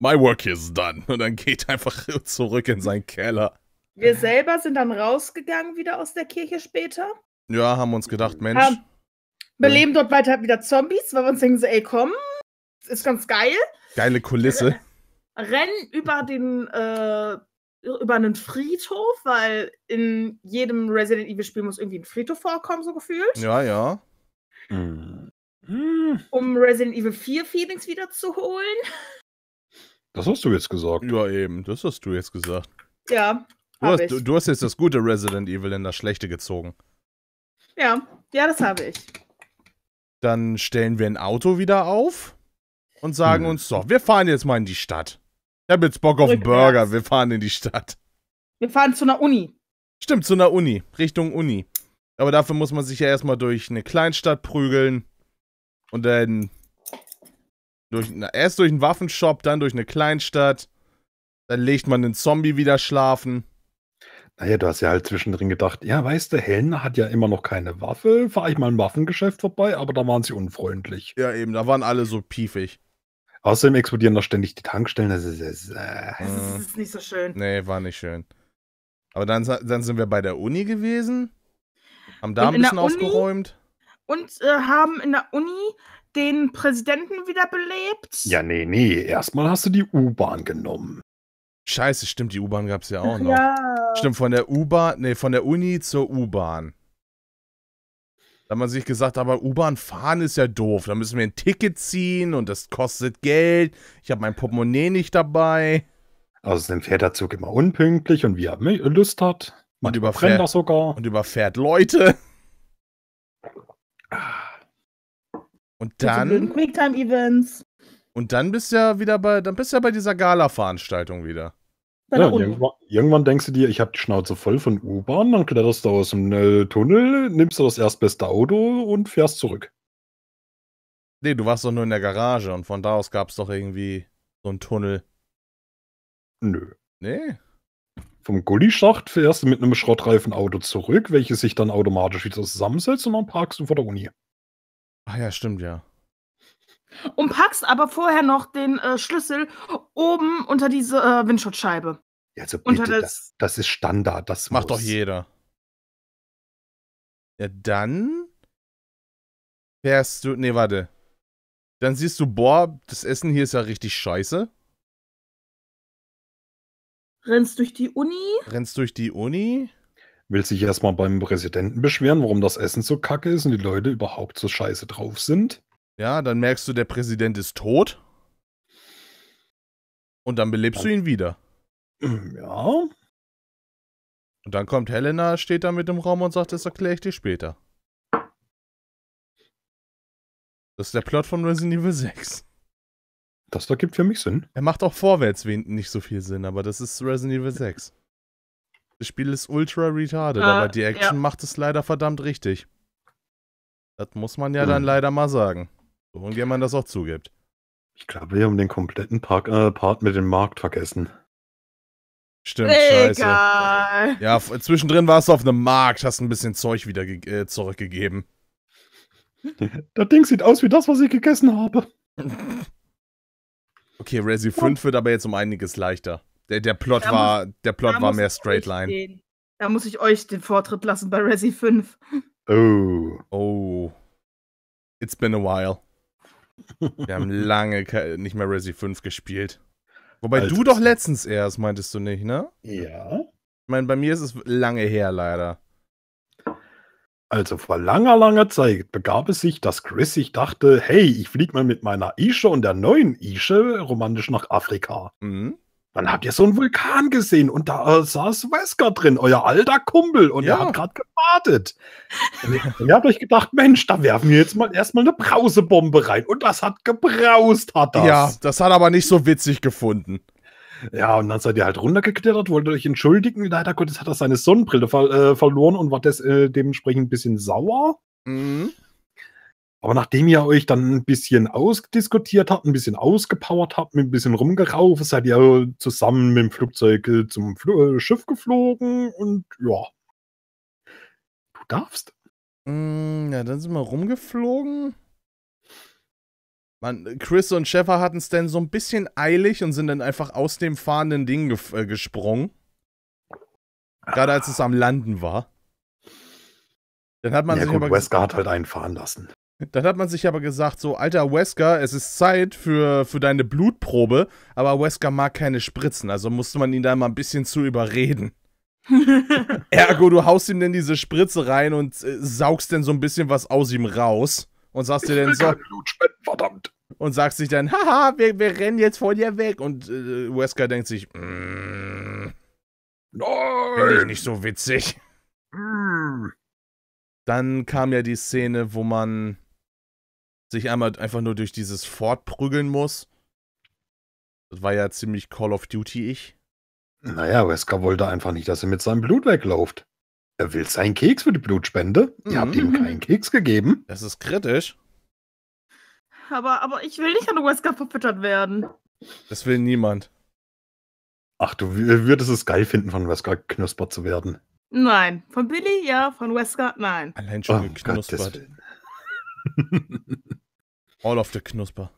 My work is done. Und dann geht er einfach zurück in seinen Keller. Wir selber sind dann rausgegangen wieder aus der Kirche später. Ja, haben uns gedacht, Mensch. Um wir ja. leben dort weiter halt wieder Zombies, weil wir uns denken so, ey, komm, ist ganz geil. Geile Kulisse. Äh, rennen über den, äh, über einen Friedhof, weil in jedem Resident Evil Spiel muss irgendwie ein Friedhof vorkommen, so gefühlt. Ja, ja. Mhm. Um Resident Evil 4 Feelings wiederzuholen. Das hast du jetzt gesagt. Ja, eben, das hast du jetzt gesagt. Ja. Du hast, du, du hast jetzt das gute Resident Evil in das Schlechte gezogen. Ja, ja, das habe ich. Dann stellen wir ein Auto wieder auf und sagen hm. uns so, wir fahren jetzt mal in die Stadt. Ich habe jetzt Bock auf einen Burger, wir fahren in die Stadt. Wir fahren zu einer Uni. Stimmt, zu einer Uni, Richtung Uni. Aber dafür muss man sich ja erstmal durch eine Kleinstadt prügeln und dann durch, na, erst durch einen Waffenshop, dann durch eine Kleinstadt. Dann legt man den Zombie wieder schlafen. Naja, du hast ja halt zwischendrin gedacht, ja, weißt du, Helena hat ja immer noch keine Waffe, fahre ich mal ein Waffengeschäft vorbei, aber da waren sie unfreundlich. Ja, eben, da waren alle so piefig. Außerdem explodieren da ständig die Tankstellen. Das ist, das, äh, das ist nicht so schön. Nee, war nicht schön. Aber dann, dann sind wir bei der Uni gewesen, haben da und ein bisschen aufgeräumt. Und äh, haben in der Uni den Präsidenten wiederbelebt. Ja, nee, nee. Erstmal hast du die U-Bahn genommen. Scheiße, stimmt, die U-Bahn gab es ja auch noch. Ja. Stimmt, von der U-Bahn, nee, von der Uni zur U-Bahn. Da hat man sich gesagt, aber U-Bahn fahren ist ja doof. Da müssen wir ein Ticket ziehen und das kostet Geld. Ich habe mein Portemonnaie nicht dabei. Außerdem fährt der Zug immer unpünktlich und wie er Lust hat. Man und überfährt das sogar. Und überfährt Leute. Ah. Und dann. Quicktime-Events. Und dann bist du ja wieder bei, dann bist ja bei dieser Gala-Veranstaltung wieder. Ja, irgendwann, irgendwann, denkst du dir, ich habe die Schnauze voll von U-Bahn, dann kletterst du aus dem äh, Tunnel, nimmst du das erstbeste Auto und fährst zurück. Nee, du warst doch nur in der Garage und von da aus gab es doch irgendwie so einen Tunnel. Nö. Nee. Vom Gullischacht fährst du mit einem Schrottreifen Auto zurück, welches sich dann automatisch wieder zusammensetzt und dann parkst du vor der Uni. Ach ja, stimmt ja. Und packst aber vorher noch den äh, Schlüssel oben unter diese äh, Windschutzscheibe. Ja, also bitte, unter das, das, ist Standard. Das macht muss. doch jeder. Ja, dann fährst du. Nee, warte. Dann siehst du, boah, das Essen hier ist ja richtig scheiße. Rennst durch die Uni? Rennst durch die Uni? Will dich erstmal beim Präsidenten beschweren, warum das Essen so kacke ist und die Leute überhaupt so scheiße drauf sind. Ja, dann merkst du, der Präsident ist tot. Und dann belebst du ihn wieder. *clears throat* Ja. Und dann kommt Helena, steht da mit im Raum und sagt, das erkläre ich dir später. Das ist der Plot von Resident Evil 6. Das ergibt für mich Sinn. Er macht auch vorwärts nicht so viel Sinn, aber das ist Resident Evil 6. Das Spiel ist ultra retarded, ah, aber die Action ja. macht es leider verdammt richtig. Das muss man ja hm. dann leider mal sagen. So ungern man das auch zugibt. Ich glaube, wir haben den kompletten Park, äh, Part mit dem Markt vergessen. Stimmt, Egal. scheiße. Ja, zwischendrin warst du auf einem Markt, hast ein bisschen Zeug wieder äh, zurückgegeben. *laughs* Das Ding sieht aus wie das, was ich gegessen habe. *laughs* Okay, Resi 5 wird aber jetzt um einiges leichter. Der, der Plot da war, muss, der Plot war mehr Straightline. Den, da muss ich euch den Vortritt lassen bei Resi 5. Oh. Oh. It's been a while. Wir haben lange nicht mehr Resi 5 gespielt. Wobei Alter. du doch letztens erst meintest du nicht, ne? Ja. Ich meine, bei mir ist es lange her leider. Also vor langer, langer Zeit begab es sich, dass Chris sich dachte, hey, ich fliege mal mit meiner Ische und der neuen Ische romantisch nach Afrika. Mhm. Wann habt ihr so einen Vulkan gesehen? Und da äh, saß Wesker drin, euer alter Kumpel, und ja. er hat gerade gewartet. und ihr habt euch gedacht, Mensch, da werfen wir jetzt mal erstmal eine Brausebombe rein. Und das hat gebraust, hat das. Ja, das hat aber nicht so witzig gefunden. Ja, und dann seid ihr halt runtergeklettert, wolltet euch entschuldigen. Leider Gottes hat er seine Sonnenbrille ver äh, verloren und war des, äh, dementsprechend ein bisschen sauer. Mhm. Aber nachdem ihr euch dann ein bisschen ausdiskutiert habt, ein bisschen ausgepowert habt, ein bisschen rumgerauft, seid ihr zusammen mit dem Flugzeug äh, zum Fl äh, Schiff geflogen und ja. Du darfst. Mm, ja, dann sind wir rumgeflogen. Man, Chris und Sheffer hatten es dann so ein bisschen eilig und sind dann einfach aus dem fahrenden Ding ge äh, gesprungen. Gerade als es am Landen war. Dann hat man ja, sich gut, Wesker hat halt einen fahren lassen. Dann hat man sich aber gesagt, so, alter Wesker, es ist Zeit für, für deine Blutprobe, aber Wesker mag keine Spritzen, also musste man ihn da mal ein bisschen zu überreden. *laughs* Ergo, du haust ihm denn diese Spritze rein und äh, saugst denn so ein bisschen was aus ihm raus und sagst dir dann so. Spenden, verdammt. Und sagst dich dann, haha, wir, wir rennen jetzt vor dir weg. Und äh, Wesker denkt sich, mm, nein. Finde ich nicht so witzig. Mm. Dann kam ja die Szene, wo man sich einmal einfach nur durch dieses Fortprügeln muss. Das war ja ziemlich Call of Duty-ich. Naja, Wesker wollte einfach nicht, dass er mit seinem Blut wegläuft. Er will seinen Keks für die Blutspende. Mhm. Ihr habt ihm mhm. keinen Keks gegeben. Das ist kritisch. Aber, aber ich will nicht an Wesker verfüttert werden. Das will niemand. Ach, du würdest es geil finden, von Wesker knuspert zu werden. Nein. Von Billy ja, von Wesker nein. Allein schon oh, geknuspert. *laughs* All of the Knusper.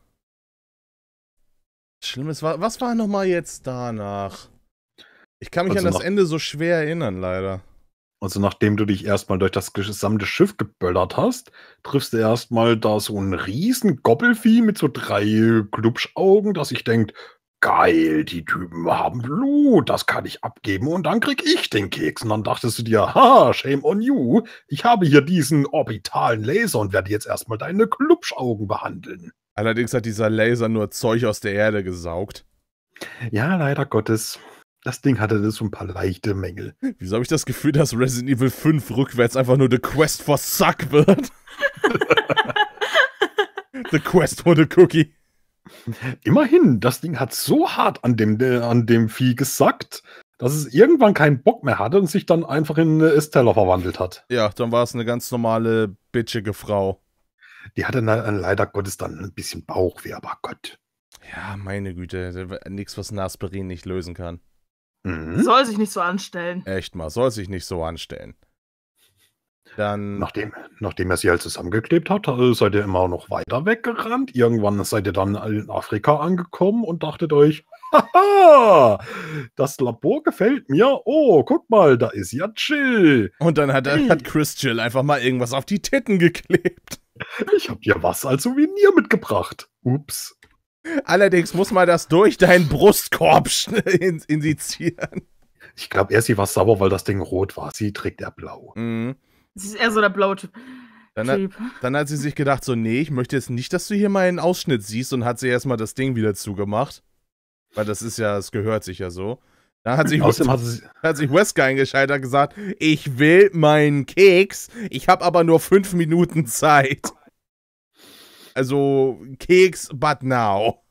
Schlimmes war. Was war nochmal jetzt danach? Ich kann mich also an das Ende so schwer erinnern, leider. Also, nachdem du dich erstmal durch das gesamte Schiff geböllert hast, triffst du erstmal da so ein riesen Goppelvieh mit so drei Glubschaugen, dass ich denkt, geil, die Typen haben Blut, das kann ich abgeben und dann krieg ich den Keks. Und dann dachtest du dir, ha, shame on you, ich habe hier diesen orbitalen Laser und werde jetzt erstmal deine Klubschaugen behandeln. Allerdings hat dieser Laser nur Zeug aus der Erde gesaugt. Ja, leider Gottes. Das Ding hatte so ein paar leichte Mängel. Wieso habe ich das Gefühl, dass Resident Evil 5 rückwärts einfach nur The Quest for Suck wird? *laughs* the Quest for the Cookie. Immerhin, das Ding hat so hart an dem, äh, an dem Vieh gesackt, dass es irgendwann keinen Bock mehr hatte und sich dann einfach in Estella verwandelt hat. Ja, dann war es eine ganz normale, bitchige Frau. Die hatte äh, leider Gottes dann ein bisschen Bauchweh, aber Gott. Ja, meine Güte, nichts, was ein Aspirin nicht lösen kann. Mhm. Soll sich nicht so anstellen. Echt mal, soll sich nicht so anstellen. Dann nachdem, nachdem er sie halt zusammengeklebt hat, äh, seid ihr immer noch weiter weggerannt. Irgendwann seid ihr dann in Afrika angekommen und dachtet euch, haha, das Labor gefällt mir. Oh, guck mal, da ist ja Chill. Und dann hat, hey. hat Chris Chill einfach mal irgendwas auf die Titten geklebt. Ich hab dir was als Souvenir mitgebracht. Ups. Allerdings muss man das durch deinen Brustkorb *laughs* in, insizieren. Ich glaube, er sie war sauer, weil das Ding rot war. Sie trägt er blau. Mhm. Sie ist eher so der blaue Dann hat, dann hat, sie sich gedacht, so, nee, ich möchte jetzt nicht, dass du hier meinen Ausschnitt siehst und hat sie erstmal das Ding wieder zugemacht. Weil das ist ja, es gehört sich ja so. Dann hat sich, Außerdem hat, sie hat sich Wesker eingeschaltet und gesagt, ich will meinen Keks, ich habe aber nur fünf Minuten Zeit. Also Keks, but now.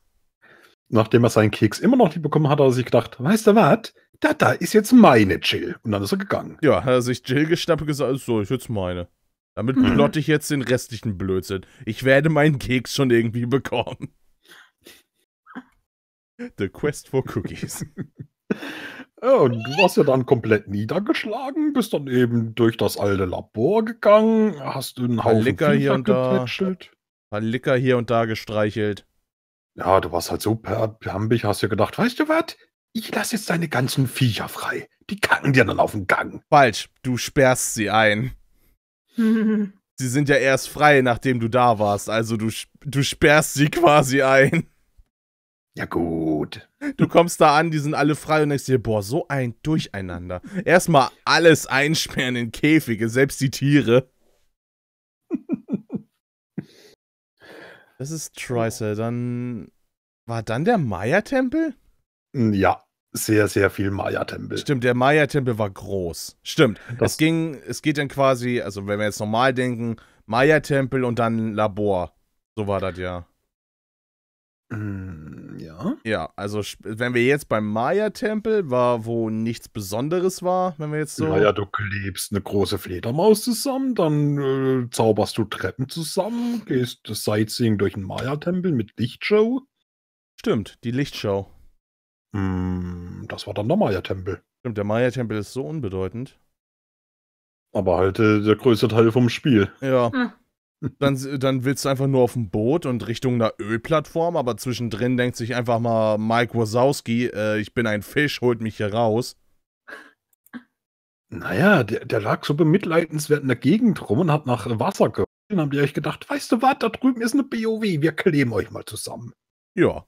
Nachdem er seinen Keks immer noch nicht bekommen hat, hat er sich gedacht, weißt du was? da, da ist jetzt meine Jill. Und dann ist er gegangen. Ja, hat er sich Jill geschnappt und gesagt, so, ich jetzt meine. Damit mhm. plotte ich jetzt den restlichen Blödsinn. Ich werde meinen Keks schon irgendwie bekommen. The Quest for Cookies. *laughs* ja, und du warst ja dann komplett niedergeschlagen, bist dann eben durch das alte Labor gegangen, hast einen Haufen Licker hier und da, paar Licker hier und da gestreichelt. Ja, du warst halt so per permpig, hast ja gedacht, weißt du was? ich lasse jetzt deine ganzen Viecher frei. Die kacken dir dann auf den Gang. Falsch, du sperrst sie ein. *laughs* sie sind ja erst frei, nachdem du da warst. Also du, du sperrst sie quasi ein. Ja gut. Du kommst da an, die sind alle frei und denkst dir, boah, so ein Durcheinander. Erstmal alles einsperren in Käfige, selbst die Tiere. *laughs* das ist Tricer. Dann war dann der Maya-Tempel? Hm, ja, sehr, sehr viel Maya-Tempel. Stimmt, der Maya-Tempel war groß. Stimmt. Das es ging, es geht dann quasi, also wenn wir jetzt normal denken, Maya-Tempel und dann Labor. So war das ja. Hm, ja. Ja, also wenn wir jetzt beim Maya-Tempel war, wo nichts Besonderes war, wenn wir jetzt so. Naja, du klebst eine große Fledermaus zusammen, dann äh, zauberst du Treppen zusammen, gehst Sightseeing durch den Maya-Tempel mit Lichtshow. Stimmt, die Lichtshow. Mm, das war dann der Maya-Tempel. Stimmt, der Maya-Tempel ist so unbedeutend. Aber halt äh, der größte Teil vom Spiel. Ja. Hm. Dann, dann willst du einfach nur auf dem Boot und Richtung einer Ölplattform, aber zwischendrin denkt sich einfach mal Mike Wazowski, äh, ich bin ein Fisch, holt mich hier raus. Naja, der, der lag so bemitleidenswert in der Gegend rum und hat nach Wasser geholt. Dann haben die euch gedacht, weißt du was, da drüben ist eine BOW, wir kleben euch mal zusammen. Ja.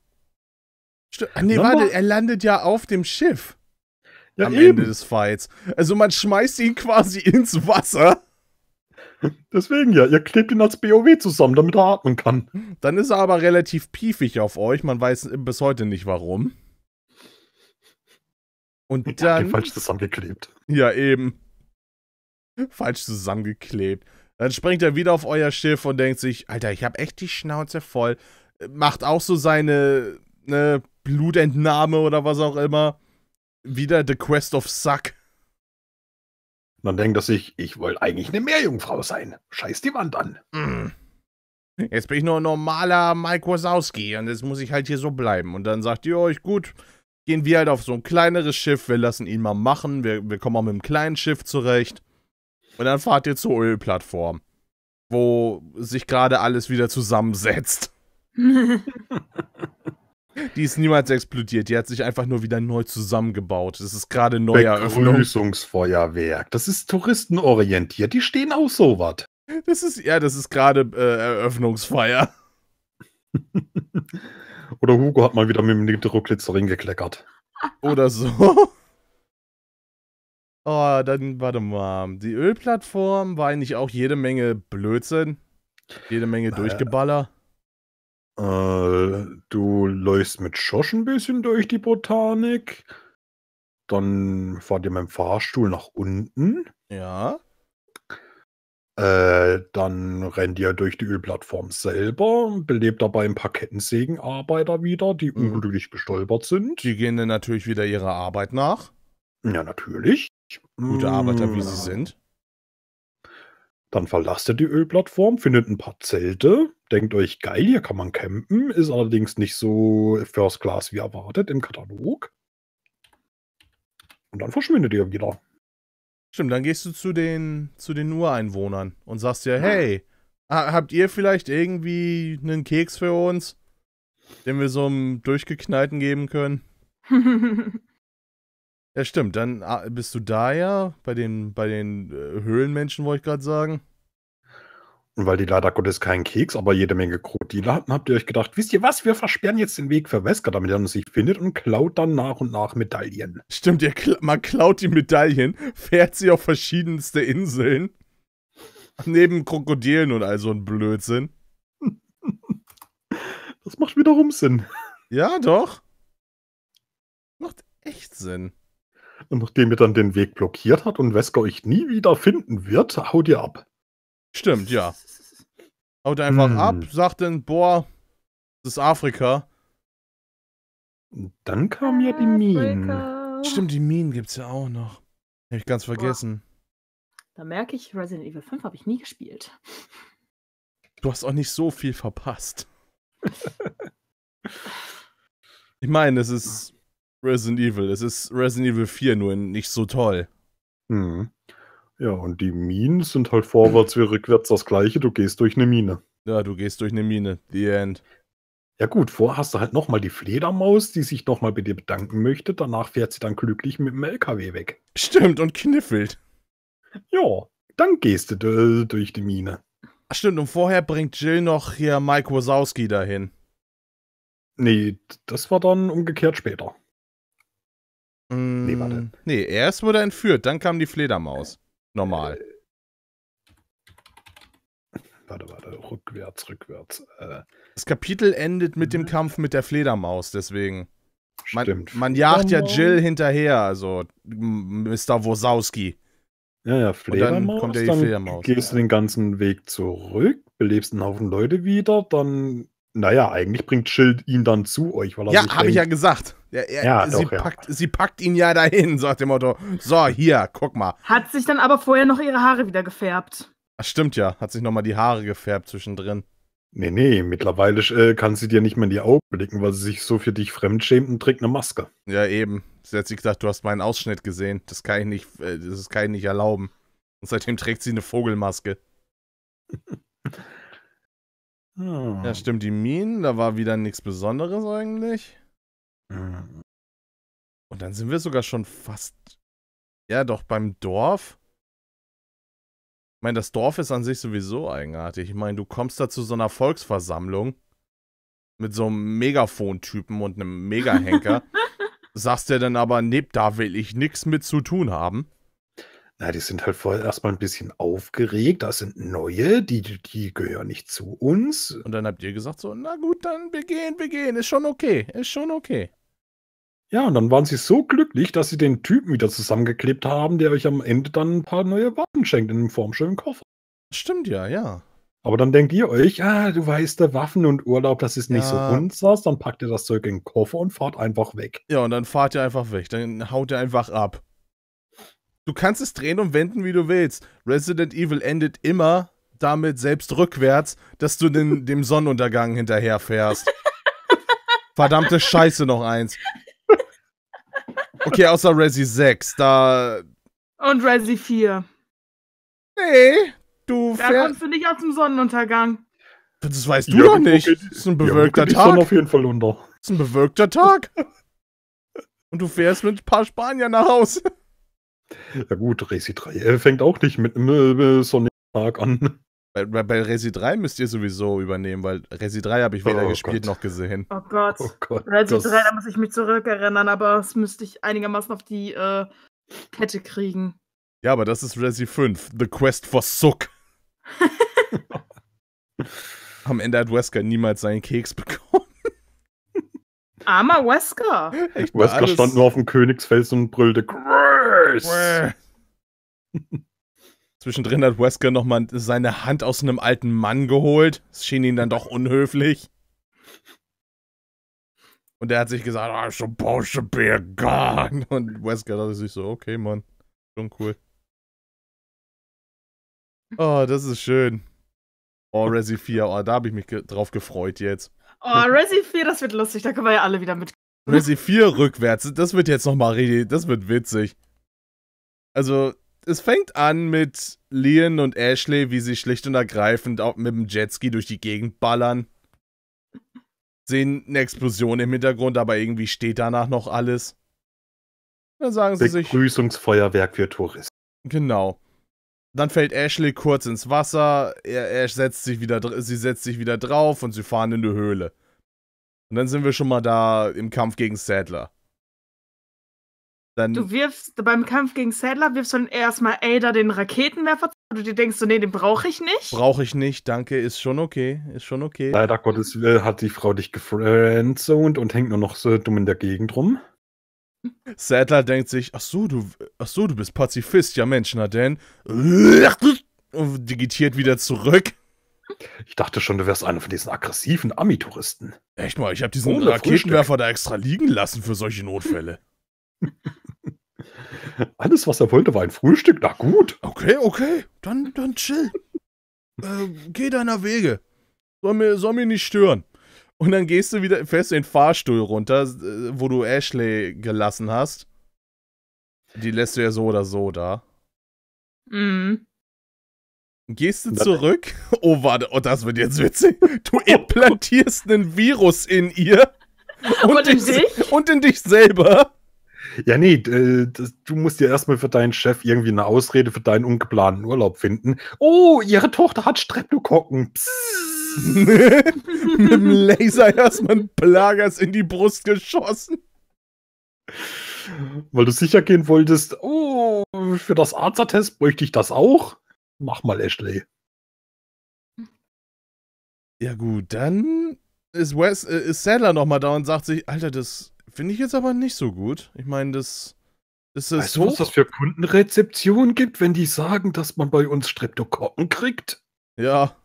Stimmt. Nee, Number warte, er landet ja auf dem Schiff. Ja, am eben. Ende des Fights. Also man schmeißt ihn quasi *laughs* ins Wasser. Deswegen ja, ihr klebt ihn als BOW zusammen, damit er atmen kann. Dann ist er aber relativ piefig auf euch, man weiß bis heute nicht warum. Und dann. Ja, falsch zusammengeklebt. Ja, eben. Falsch zusammengeklebt. Dann springt er wieder auf euer Schiff und denkt sich, Alter, ich hab echt die Schnauze voll. Macht auch so seine ne, Blutentnahme oder was auch immer. Wieder The Quest of Suck. Dann denkt, er sich, ich wollte eigentlich eine Meerjungfrau sein. Scheiß die Wand an. Hm. Jetzt bin ich nur ein normaler Mike Wazowski und jetzt muss ich halt hier so bleiben. Und dann sagt ihr euch, gut, gehen wir halt auf so ein kleineres Schiff, wir lassen ihn mal machen, wir, wir kommen auch mit einem kleinen Schiff zurecht. Und dann fahrt ihr zur Ölplattform, wo sich gerade alles wieder zusammensetzt. *laughs* *laughs* Die ist niemals explodiert. Die hat sich einfach nur wieder neu zusammengebaut. Das ist gerade neu Eröffnung. Begrüßungsfeuerwerk. Das ist touristenorientiert. Die stehen auch so was. Das ist, ja, das ist gerade äh, Eröffnungsfeier. *laughs* Oder Hugo hat mal wieder mit dem Nitroglycerin gekleckert. Oder so. *laughs* Oh, dann warte mal. Die Ölplattform war eigentlich auch jede Menge Blödsinn. Jede Menge naja. Äh. Durchgeballer. Äh, du läufst mit Schosch ein bisschen durch die Botanik. Dann fahrt ihr mit dem Fahrstuhl nach unten. Ja. Äh, dann rennt ihr durch die Ölplattform selber, belebt dabei ein paar Kettensägenarbeiter wieder, die mhm. unglücklich gestolpert sind. Die gehen dann natürlich wieder ihrer Arbeit nach. Ja, natürlich. Gute mm. Arbeiter, wie sie sind. Dann verlasst ihr die Ölplattform, findet ein paar Zelte, denkt euch, geil, hier kann man campen, ist allerdings nicht so First Class wie erwartet im Katalog. Und dann verschwindet ihr wieder. Stimmt, dann gehst du zu den, zu den Ureinwohnern und sagst ja, hey, habt ihr vielleicht irgendwie einen Keks für uns, den wir so einem Durchgeknallten geben können? *laughs* Ja, stimmt. Dann ah, bist du da ja bei den, bei den äh, Höhlenmenschen, wollte ich gerade sagen. Und weil die leider Gottes keinen Keks, aber jede Menge Krokodile hatten, habt ihr euch gedacht, wisst ihr was, wir versperren jetzt den Weg für Wesker, damit er uns nicht findet und klaut dann nach und nach Medaillen. Stimmt, ihr, man klaut die Medaillen, fährt sie auf verschiedenste Inseln. Neben Krokodilen und all so ein Blödsinn. Das macht wiederum Sinn. Ja, doch. Macht echt Sinn. Und nachdem ihr dann den Weg blockiert hat und Wesker euch nie wieder finden wird, haut ihr ab. Stimmt, ja. Haut einfach hm. ab, sagt dann, boah, das ist Afrika. dann kam ja die Minen. Stimmt, die Minen gibt's ja auch noch. Hab ich ganz vergessen. Boah. Da merke ich, Resident Evil 5 habe ich nie gespielt. Du hast auch nicht so viel verpasst. *laughs* ich meine, es ist Resident Evil. Es ist Resident Evil 4, nur nicht so toll. Hm. Ja, und die Minen sind halt vorwärts wie rückwärts das gleiche. Du gehst durch eine Mine. Ja, du gehst durch eine Mine. The End. Ja gut, vorher hast du halt nochmal die Fledermaus, die sich nochmal bei dir bedanken möchte. Danach fährt sie dann glücklich mit dem LKW weg. Stimmt, und kniffelt. Ja, dann gehst du äh, durch die Mine. Ach stimmt, und vorher bringt Jill noch hier Mike Wazowski dahin. Nee, das war dann umgekehrt später. Mm, nee, warte. Mm, nee, erst wurde er entführt, dann kam die Fledermaus. Normal. Äh, warte, warte, rückwärts, rückwärts. Äh, das Kapitel endet mit dem mhm. Kampf mit der Fledermaus, deswegen. Man, Stimmt. man jagt ja Jill hinterher, also Mr. Wosowski. Ja, ja, Fledermaus. dann kommt ja die Fledermaus. gehst du den ganzen Weg zurück, belebst einen Haufen Leute wieder, dann. Naja, eigentlich bringt Schild ihn dann zu euch, weil er Ja, habe ich ja gesagt. Ja, er, ja, sie, doch, packt, ja. sie packt ihn ja dahin, sagt dem Motto. So, hier, guck mal. Hat sich dann aber vorher noch ihre Haare wieder gefärbt. Ach, stimmt ja, hat sich nochmal die Haare gefärbt zwischendrin. Nee, nee, mittlerweile äh, kann sie dir nicht mehr in die Augen blicken, weil sie sich so für dich fremdschämt und trägt eine Maske. Ja, eben. Sie hat sich gesagt, du hast meinen Ausschnitt gesehen. Das kann ich nicht, äh, das kann ich nicht erlauben. Und seitdem trägt sie eine Vogelmaske. oh. *laughs* Ja, stimmt, die Minen, da war wieder nichts Besonderes eigentlich. Mhm. Und dann sind wir sogar schon fast, ja doch, beim Dorf. Ich meine, das Dorf ist an sich sowieso eigenartig. Ich meine, du kommst da zu so einer Volksversammlung mit so einem Megafon-Typen und einem Mega-Henker. *laughs* sagst dir dann aber, nee, da will ich nichts mit zu tun haben. Na, die sind halt vorher erstmal ein bisschen aufgeregt. Das sind neue, die, die gehören nicht zu uns. Und dann habt ihr gesagt so, na gut, dann wir gehen, wir gehen. Ist schon okay, ist schon okay. Ja, und dann waren sie so glücklich, dass sie den Typen wieder zusammengeklebt haben, der euch am Ende dann ein paar neue Waffen schenkt in einem formschönen Koffer. Stimmt ja, ja. Aber dann denkt ihr euch, ah, du weißt, der Waffen und Urlaub, das ist nicht ja. so unseres, dann packt ihr das Zeug in den Koffer und fahrt einfach weg. Ja, und dann fahrt ihr einfach weg, dann haut ihr einfach ab. Du kannst es drehen und wenden, wie du willst. Resident Evil endet immer damit selbst rückwärts, dass du den, dem Sonnenuntergang hinterherfährst. *laughs* Verdammte Scheiße noch eins. Okay, außer Resi 6, da. Und Resi 4. Nee, du fährst. Da kommst du nicht aus dem Sonnenuntergang. Das weißt du doch nicht. Das ist ein bewölkter Tag. Sonne auf jeden Fall unter. Das ist ein bewölkter Tag. *laughs* Und du fährst mit ein paar Spaniern nach Hause. Ja gut, Resi 3 äh, fängt auch nicht mit einem äh, sonnigen an. Bei, bei, Resi 3 müsst ihr sowieso übernehmen, weil Resi 3 habe ich weder oh, gespielt Gott. noch gesehen. Oh Gott. Oh Gott Resi 3, da muss ich mich zurückerinnern, aber das müsste ich einigermaßen auf die äh, Kette kriegen. Ja, aber das ist Resi 5, The Quest for Suck. *laughs* Am Ende hat Wesker niemals seinen Keks bekommen. Armer Wesker. Echt, Wesker alles... stand nur auf dem Königsfels und brüllte Grace. Zwischendrin hat Wesker nochmal seine Hand aus einem alten Mann geholt. Es schien ihn dann doch unhöflich. Und er hat sich gesagt, ah, supposed to be a Und Wesker dachte sich so, okay, Mann. Schon cool. *laughs* Oh, das ist schön. Oh, Resi 4, oh, da habe ich mich ge drauf gefreut jetzt. Oh, Resi 4, das wird lustig, da können wir ja alle wieder mit. Resi 4 rückwärts, das wird jetzt nochmal richtig, das wird witzig. Also, es fängt an mit Lian und Ashley, wie sie schlicht und ergreifend auch mit dem Jetski durch die Gegend ballern. Sehen eine Explosion im Hintergrund, aber irgendwie steht danach noch alles. Dann sagen sie sich. Begrüßungsfeuerwerk für Touristen. Genau. Dann fällt Ashley kurz ins Wasser, er, er setzt sich wieder, sie setzt sich wieder drauf und sie fahren in die Höhle. Und dann sind wir schon mal da im Kampf gegen Sadler. Dann du wirfst beim Kampf gegen Sadler, wirfst du erstmal Ada den Raketenwerfer und du dir denkst so, nee, den brauche ich nicht. Brauche ich nicht, danke, ist schon okay, ist schon okay. Leider Gottes will, äh, hat die Frau dich gefriendzoned und hängt nur noch so dumm in der Gegend rum. Sadler denkt sich, ach so, du, ach so, du bist Pazifist, ja Mensch, na denn. Und digitiert wieder zurück. Ich dachte schon, du wärst einer von diesen aggressiven Ami-Touristen. Echt mal, ich habe diesen Ohne Raketenwerfer Frühstück. da extra liegen lassen für solche Notfälle. *laughs* *laughs* Alles, was er wollte, war ein Frühstück. Na gut. Okay, okay. Dann, dann chill. *laughs* äh, geh deiner Wege. Soll mir, soll mir nicht stören. Und dann gehst du wieder, fährst du den Fahrstuhl runter, äh, wo du Ashley gelassen hast. Die lässt du ja so oder so da. Mhm. Gehst du zurück? *laughs* Oh, warte, oh, das wird jetzt witzig. Du implantierst einen Virus in ihr. Und, und in dich? Und in dich selber. Ja, nee, äh, das, du musst ja erstmal für deinen Chef irgendwie eine Ausrede für deinen ungeplanten Urlaub finden. Oh, ihre Tochter hat Streptokokken. *laughs* Mit dem Laser erstmal ein Plagers in die Brust geschossen. Weil du sicher gehen wolltest, oh, für das Arzertest bräuchte ich das auch. Mach mal, Ashley. Ja, gut, dann ist Wes, äh, ist Sadler nochmal da und sagt sich, Alter, das Finde ich jetzt aber nicht so gut. Ich meine, das ist es. Weißt du, was das für Kundenrezeption gibt, wenn die sagen, dass man bei uns Streptokokken kriegt? Ja.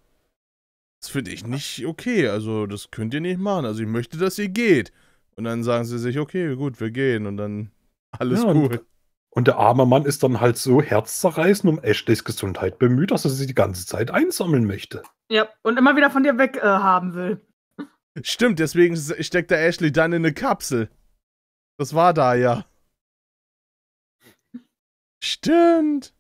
Das finde ich nicht okay. Also, das könnt ihr nicht machen. Also, ich möchte, dass ihr geht. Und dann sagen sie sich, okay, gut, wir gehen. Und dann *laughs* alles ja, cool. Und, und, der arme Mann ist dann halt so herzzerreißend um Ashleys Gesundheit bemüht, dass er sie die ganze Zeit einsammeln möchte. Ja, und immer wieder von dir weg äh, haben will. Stimmt, deswegen steckt der Ashley dann in eine Kapsel. Das war da ja. Stimmt.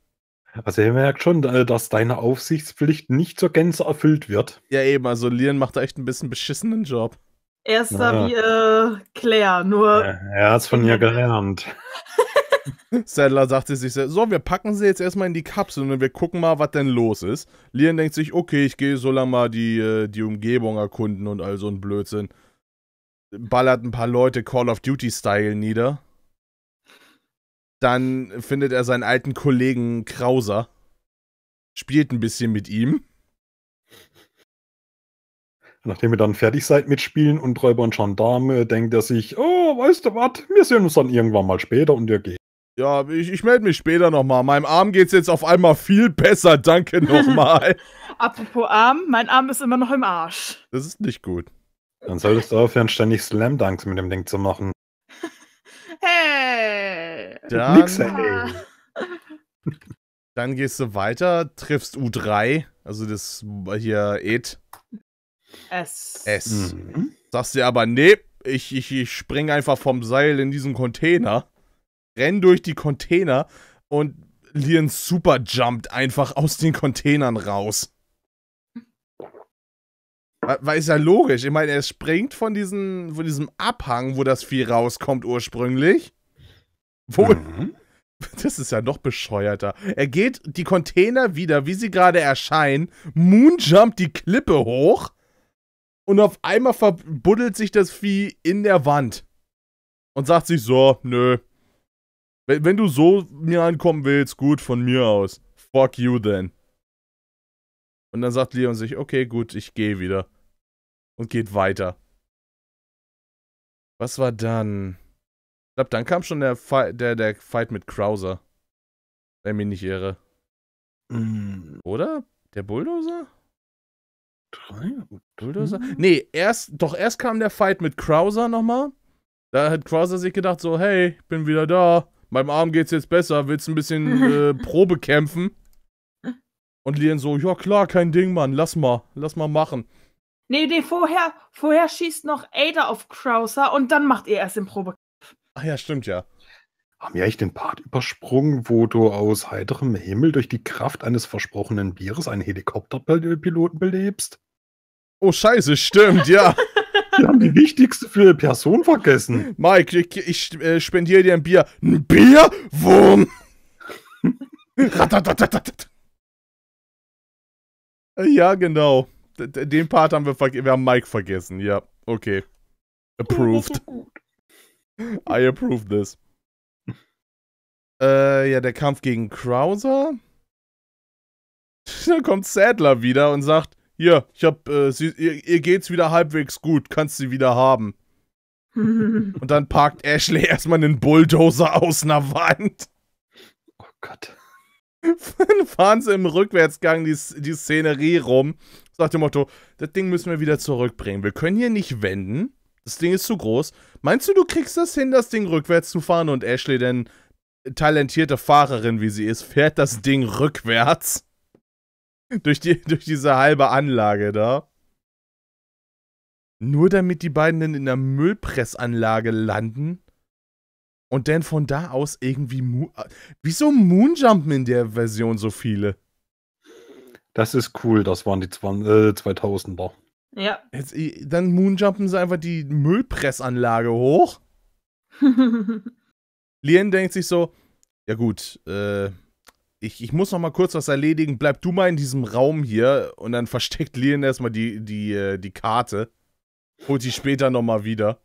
Also er merkt schon, äh, dass deine Aufsichtspflicht nicht zur Gänze erfüllt wird. Ja eben, also Lian macht da echt ein bisschen beschissenen Job. Er ist da ja. wie äh, Claire, nur... Ja, er es von ihr gelernt. *laughs* Sadler sagte sich, so, wir packen sie jetzt erstmal in die Kapsel und wir gucken mal, was denn los ist. Lian denkt sich, okay, ich gehe so lange mal die, äh, die Umgebung erkunden und all so ein Blödsinn. Ballert ein paar Leute Call of Duty-Style nieder. Dann findet er seinen alten Kollegen Krauser. Spielt ein bisschen mit ihm. Nachdem ihr dann fertig seid mit Spielen und Räuber und Gendarme, denkt er sich, oh, weißt du was, wir sehen uns dann irgendwann mal später und ihr geht. Ja, ich, ich melde mich später nochmal. Meinem Arm geht es jetzt auf einmal viel besser. Danke nochmal. *laughs* Apropos Arm, mein Arm ist immer noch im Arsch. Das ist nicht gut. Dann solltest du aufhören, ständig Slam Dunks mit dem Ding zu machen. *laughs* Hey! Dann, Nix, hey. *laughs* dann gehst du weiter, triffst U3, also das hier Ed. S. S. Mhm. Sagst dir aber, nee, ich, ich, ich spring einfach vom Seil in diesen Container rennen durch die Container und Lian super jumpt einfach aus den Containern raus. Weil ist ja logisch. Ich meine, er springt von, diesen, von diesem Abhang, wo das Vieh rauskommt ursprünglich. Wohl. Mhm. *laughs* Das ist ja noch bescheuerter. Er geht die Container wieder, wie sie gerade erscheinen, moonjumpt die Klippe hoch und auf einmal verbuddelt sich das Vieh in der Wand. Und sagt sich so, nö, wenn, wenn du so mir ankommen willst, gut, von mir aus. Fuck you then. Und dann sagt Leon sich, okay, gut, ich gehe wieder. Und geht weiter. Was war dann? Ich glaube, dann kam schon der, Fi der, der Fight mit Krauser. Wenn mich nicht irre. Mm. Oder? Der Bulldozer? Drei? Bulldozer? Mm. Nee, erst, doch erst kam der Fight mit Krauser nochmal. Da hat Krauser sich gedacht, so, hey, ich bin wieder da meinem Arm geht's jetzt besser, willst ein bisschen *laughs* äh, Probe kämpfen? Und Lien so, ja klar, kein Ding, Mann, lass mal, lass mal machen. Nee, nee, vorher, vorher schießt noch Ada auf Krauser und dann macht ihr erst den Probekampf. Ach ja, stimmt ja. Haben wir echt den Part übersprungen, wo du aus heiterem Himmel durch die Kraft eines versprochenen Bieres einen Helikopterpiloten belebst? Oh, scheiße, stimmt, ja. *laughs* Wir haben die wichtigste für Person vergessen. Mike, ich, ich äh, spendiere dir ein Bier. Ein Bier? Wurm! *laughs* ja, genau. den Part haben wir vergessen. Wir haben Mike vergessen. Ja, okay. Approved. I approve this. Äh, ja, der Kampf gegen Krauser. *laughs* Dann kommt Sadler wieder und sagt, hier, ich hab, äh, sie, ihr, ihr, geht's wieder halbwegs gut, kannst sie wieder haben. *laughs* Und dann parkt Ashley erstmal einen Bulldozer aus einer Wand. Oh Gott. Dann fahren sie im Rückwärtsgang die, die Szenerie rum. Sagt dem Motto, das Ding müssen wir wieder zurückbringen. Wir können hier nicht wenden. Das Ding ist zu groß. Meinst du, du kriegst das hin, das Ding rückwärts zu fahren? Und Ashley, denn talentierte Fahrerin wie sie ist, fährt das Ding rückwärts durch, die, *laughs* durch diese halbe Anlage da. Nur damit die beiden dann in der Müllpressanlage landen und dann von da aus irgendwie. Mo Wieso Moonjumpen in der Version so viele? Das ist cool, das waren die 2000er. Äh, ja. Jetzt, dann Moonjumpen sie einfach die Müllpressanlage hoch. *laughs* Lien denkt sich so: Ja, gut, äh ich, ich muss noch mal kurz was erledigen. Bleib du mal in diesem Raum hier. Und dann *laughs* versteckt Lien erstmal die, die, äh, die Karte. Holt die später noch mal wieder.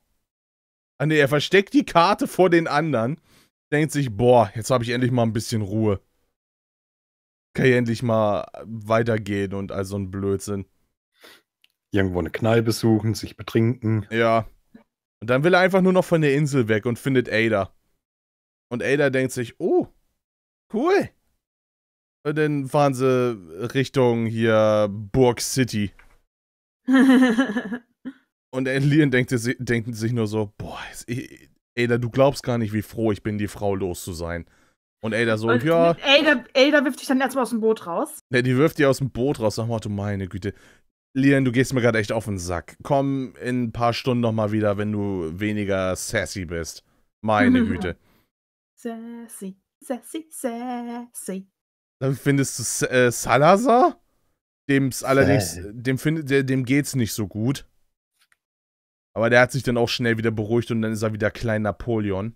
Ah, ne, er versteckt die Karte vor den anderen. Denkt sich, boah, jetzt habe ich endlich mal ein bisschen Ruhe. Kann ich endlich mal weitergehen und all so ein Blödsinn. Irgendwo eine Kneipe suchen, sich betrinken. Ja. Und dann will er einfach nur noch von der Insel weg und findet Ada. Und Ada denkt sich, oh, cool. Und dann fahren sie Richtung hier Burg City. *laughs* und Lian denkt, denkt sich nur so, boah, Ada, du glaubst gar nicht, wie froh ich bin, die Frau los zu sein. Und Ada so, und ja. Ada, Ada wirft dich dann erstmal aus dem Boot raus. Ne, die wirft dir aus dem Boot raus. Sag mal, du meine Güte. Lian, du gehst mir gerade echt auf den Sack. Komm in ein paar Stunden nochmal wieder, wenn du weniger sassy bist. Meine *laughs* Güte. Sassy, sassy, sassy. Dann findest du äh, Salazar. Dem's allerdings, dem, find, der, dem geht's nicht so gut. Aber der hat sich dann auch schnell wieder beruhigt und dann ist er wieder klein Napoleon.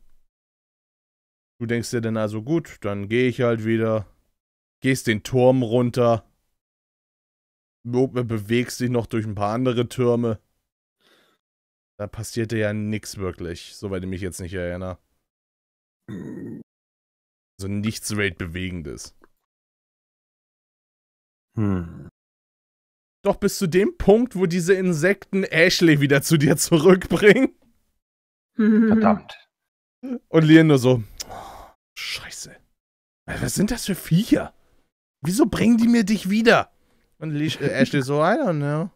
Du denkst dir dann also, gut, dann gehe ich halt wieder. Gehst den Turm runter. Be bewegst dich noch durch ein paar andere Türme. Da passierte ja nichts wirklich, soweit ich mich jetzt nicht erinnere. Also nichts weltbewegendes. Hm. Doch bis zu dem Punkt, wo diese Insekten Ashley wieder zu dir zurückbringen. Verdammt. Und Lien nur so. Scheiße. Äh, was sind das für Viecher? Wieso bringen die mir dich wieder? Und äh, Ashley so, I don't know.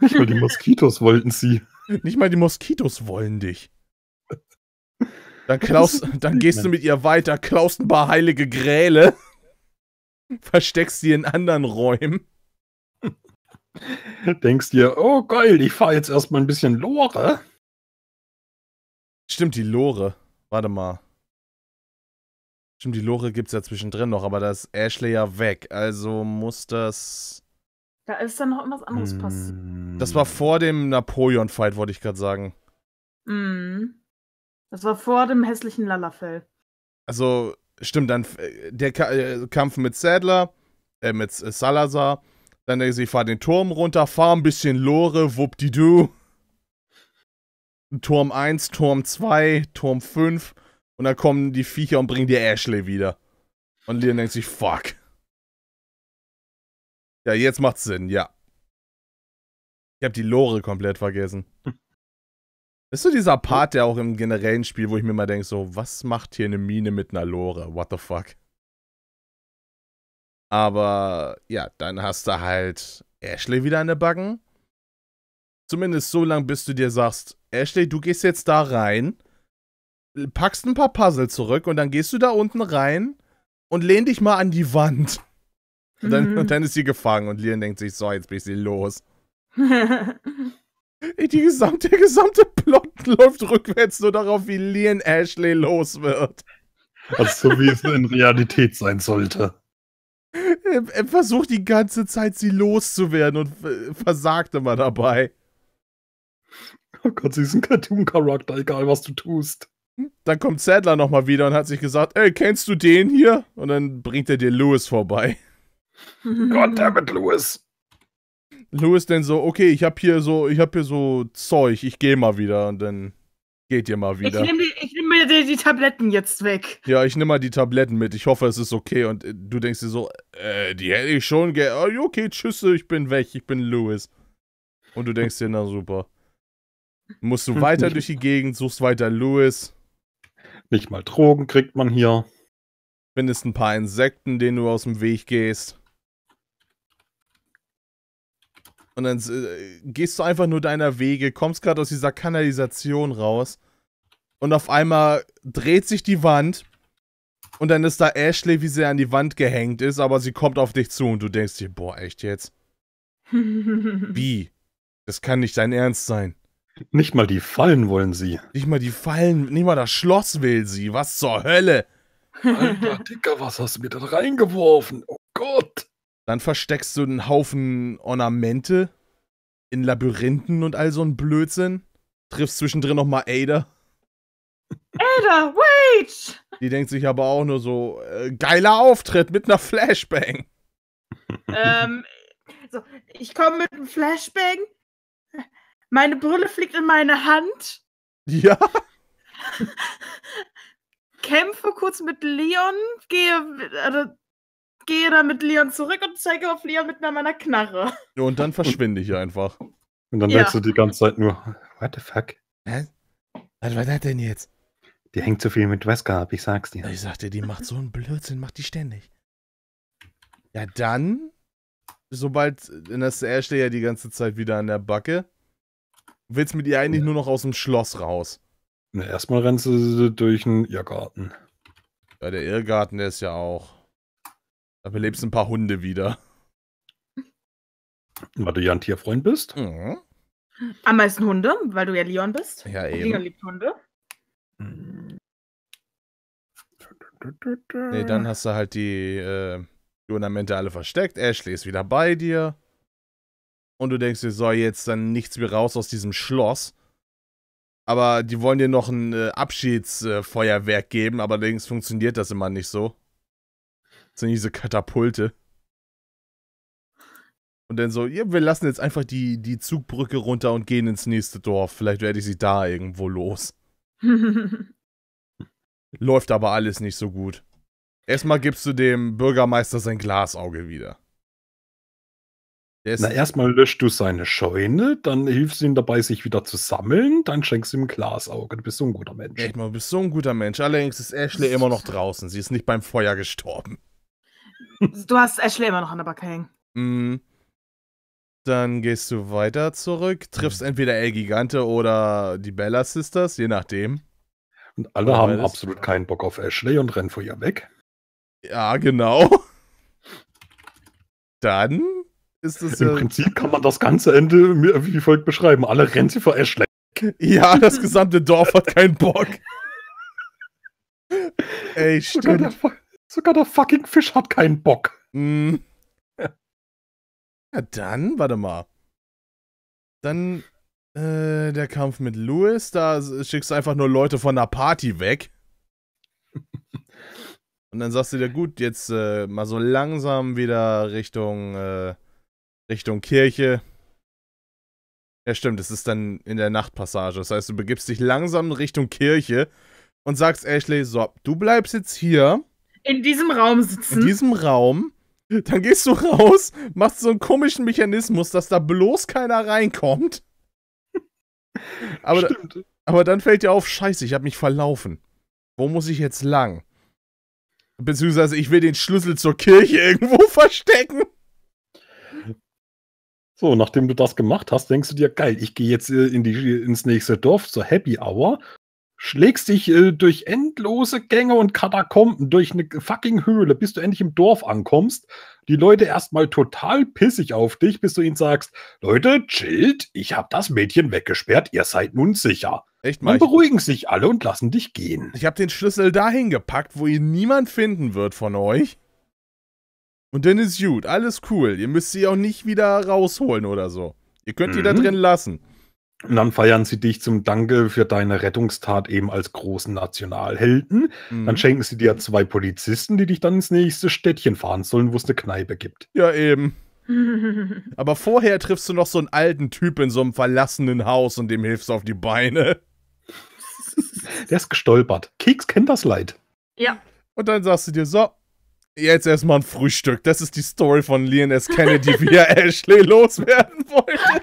Nicht mal die Moskitos wollten sie. Nicht mal die Moskitos wollen dich. Dann, klaust, dann gehst du mit ihr weiter, klaust ein paar heilige Gräle. *laughs* versteckst die in anderen Räumen. *laughs* Denkst dir, oh geil, ich fahre jetzt erstmal ein bisschen Lore. Stimmt, die Lore. Warte mal. Stimmt, die Lore gibt es ja zwischendrin noch, aber da ist Ashley ja weg. Also muss das. Da ist dann noch irgendwas anderes hm. passiert. Das war vor dem Napoleon-Fight, wollte ich gerade sagen. Mhm. Das war vor dem hässlichen Lalafell. Also, Stimmt, dann äh, der äh, Kampf mit Sadler, äh, mit äh, Salazar. Dann denke ich, ich fahre den Turm runter, fahre ein bisschen Lore, wuppdidu. Turm 1, Turm 2, Turm 5. Und dann kommen die Viecher und bringen dir Ashley wieder. Und Leon denkt sich, fuck. Ja, jetzt macht's Sinn, ja. Ich habe die Lore komplett vergessen. *laughs* Das ist so dieser Part, der auch im generellen Spiel, wo ich mir mal denke, so, was macht hier eine Mine mit einer Lore? What the fuck? Aber ja, dann hast du halt Ashley wieder in der Backen. Zumindest so lange, bis du dir sagst, Ashley, du gehst jetzt da rein, packst ein paar Puzzle zurück und dann gehst du da unten rein und lehn dich mal an die Wand. Und dann, mhm. und dann ist sie gefangen und Lian denkt sich, so, jetzt bin ich sie los. *laughs* Die gesamte, der gesamte Plot läuft rückwärts nur darauf, wie Lian Ashley los wird. Also so wie es in Realität sein sollte. Er, er versucht die ganze Zeit, sie loszuwerden und versagt immer dabei. Oh Gott, sie ist ein Cartoon-Charakter, egal was du tust. Hm? Dann kommt Sadler nochmal wieder und hat sich gesagt, ey, kennst du den hier? Und dann bringt er dir Lewis vorbei. *laughs* Goddammit, Lewis. Louis denn so, okay, ich hab hier so, ich hab hier so Zeug, ich gehe mal wieder und dann geht ihr mal wieder. Ich nehme nehm mir die, die, Tabletten jetzt weg. Ja, ich nehme mal die Tabletten mit. Ich hoffe, es ist okay. Und äh, du denkst dir so, äh, die hätte ich schon ge. Ah, okay, tschüss, ich bin weg, ich bin Louis. Und du denkst dir, na super. Musst du *laughs* weiter durch die Gegend, suchst weiter Louis. Nicht mal Drogen kriegt man hier. Findest ein paar Insekten, denen du aus dem Weg gehst. Und dann äh, gehst du einfach nur deiner Wege, kommst gerade aus dieser Kanalisation raus. Und auf einmal dreht sich die Wand. Und dann ist da Ashley, wie sie an die Wand gehängt ist, aber sie kommt auf dich zu und du denkst dir, boah, echt jetzt? *laughs* Wie? Das kann nicht dein Ernst sein. Nicht mal die Fallen wollen sie. Nicht mal die Fallen, nicht mal das Schloss will sie. Was zur Hölle? Alter Dicker, was hast du mir da reingeworfen? Oh Gott. Dann versteckst du einen Haufen Ornamente in Labyrinthen und all so ein Blödsinn. Triffst zwischendrin nochmal Ada. Ada, wait! Die denkt sich aber auch nur so, äh, geiler Auftritt mit einer Flashbang. Ähm, so, ich komme mit einem Flashbang. Meine Brille fliegt in meine Hand. Ja. Kämpfe kurz mit Leon, gehe, also gehe dann mit Leon zurück und zeige auf Leon mit meiner Knarre. Und dann verschwinde ich einfach. Und dann ja. denkst du die ganze Zeit nur, what the fuck? Hä? Was war das denn jetzt? Die hängt zu viel mit Wesker ab, ich sag's dir. Ich sag dir, die macht so einen Blödsinn, macht die ständig. Ja, dann, sobald, das er steht ja die ganze Zeit wieder an der Backe, willst mit ihr eigentlich ja. nur noch aus dem Schloss raus. Na, erstmal rennst du durch den Irrgarten. Ja, der Irrgarten, der ist ja auch da belebst du ein paar Hunde wieder. Weil du ja ein Tierfreund bist. Mhm. Am meisten Hunde, weil du ja Leon bist. Ja, eben. Und Leon liebt Hunde. Mhm. Nee, dann hast du halt die, äh, Ornamente alle versteckt. Ashley ist wieder bei dir. Und du denkst dir, so, jetzt dann nichts mehr raus aus diesem Schloss. Aber die wollen dir noch ein äh, Abschiedsfeuerwerk äh, geben, aber allerdings funktioniert das immer nicht so sind diese Katapulte. Und dann so, ja, wir lassen jetzt einfach die, die Zugbrücke runter und gehen ins nächste Dorf. Vielleicht werde ich sie da irgendwo los. *laughs* Läuft aber alles nicht so gut. Erstmal gibst du dem Bürgermeister sein Glasauge wieder. Na, erstmal löscht du seine Scheune, dann hilfst du ihm dabei, sich wieder zu sammeln, dann schenkst du ihm ein Glasauge. Du bist so ein guter Mensch. Echt mal, du bist so ein guter Mensch. Allerdings ist Ashley immer noch draußen. Sie ist nicht beim Feuer gestorben. *laughs* Du hast Ashley äh, immer noch an der Backe hängen. Mhm. Dann gehst du weiter zurück, triffst mhm. entweder El Gigante oder die Bella Sisters, je nachdem. Und alle oder haben beides. absolut keinen Bock auf Ashley und rennen vor ihr weg. Ja, genau. *laughs* Dann ist es. Im ja Prinzip kann man das ganze Ende wie folgt beschreiben: Alle rennen sie vor Ashley. Ja, das gesamte Dorf hat keinen Bock. *laughs* Ey, stimmt. Sogar der fucking Fisch hat keinen Bock. Mm. Ja, dann, warte mal. Dann äh, der Kampf mit Louis, da schickst du einfach nur Leute von der Party weg. *laughs* Und dann sagst du dir, gut, jetzt äh, mal so langsam wieder Richtung, äh, Richtung Kirche. Ja, stimmt, es ist dann in der Nachtpassage. Das heißt, du begibst dich langsam Richtung Kirche und sagst Ashley, so, du bleibst jetzt hier in diesem Raum sitzen. In diesem Raum. Dann gehst du raus, machst so einen komischen Mechanismus, dass da bloß keiner reinkommt. *laughs* Aber, da, aber dann fällt dir auf, scheiße, ich habe mich verlaufen. Wo muss ich jetzt lang? Beziehungsweise ich will den Schlüssel zur Kirche irgendwo *laughs* verstecken. So, nachdem du das gemacht hast, denkst du dir, geil, ich gehe jetzt äh, in die, ins nächste Dorf zur Happy Hour schlägst dich äh, durch endlose Gänge und Katakomben, durch eine fucking Höhle, bis du endlich im Dorf ankommst. Die Leute erstmal total pissig auf dich, bis du ihnen sagst: Leute, chillt, ich hab das Mädchen weggesperrt, ihr seid nun sicher. Echt mal? Dann beruhigen sich alle und lassen dich gehen. Ich hab den Schlüssel dahin gepackt, wo ihn niemand finden wird von euch. Und dann ist gut, alles cool. Ihr müsst sie auch nicht wieder rausholen oder so. Ihr könnt die da mhm. drin lassen. Und dann feiern sie dich zum Danke für deine Rettungstat eben als großen Nationalhelden. Mhm. Dann schenken sie dir zwei Polizisten, die dich dann ins nächste Städtchen fahren sollen, wo es eine Kneipe gibt. Ja, eben. *laughs* Aber vorher triffst du noch so einen alten Typ in so einem verlassenen Haus und dem hilfst du auf die Beine. *laughs* Der ist gestolpert. Keks kennt das Leid. Ja. Und dann sagst du dir so, jetzt erstmal ein Frühstück. Das ist die Story von Leon S. Kennedy, wie er *laughs* Ashley loswerden wollte.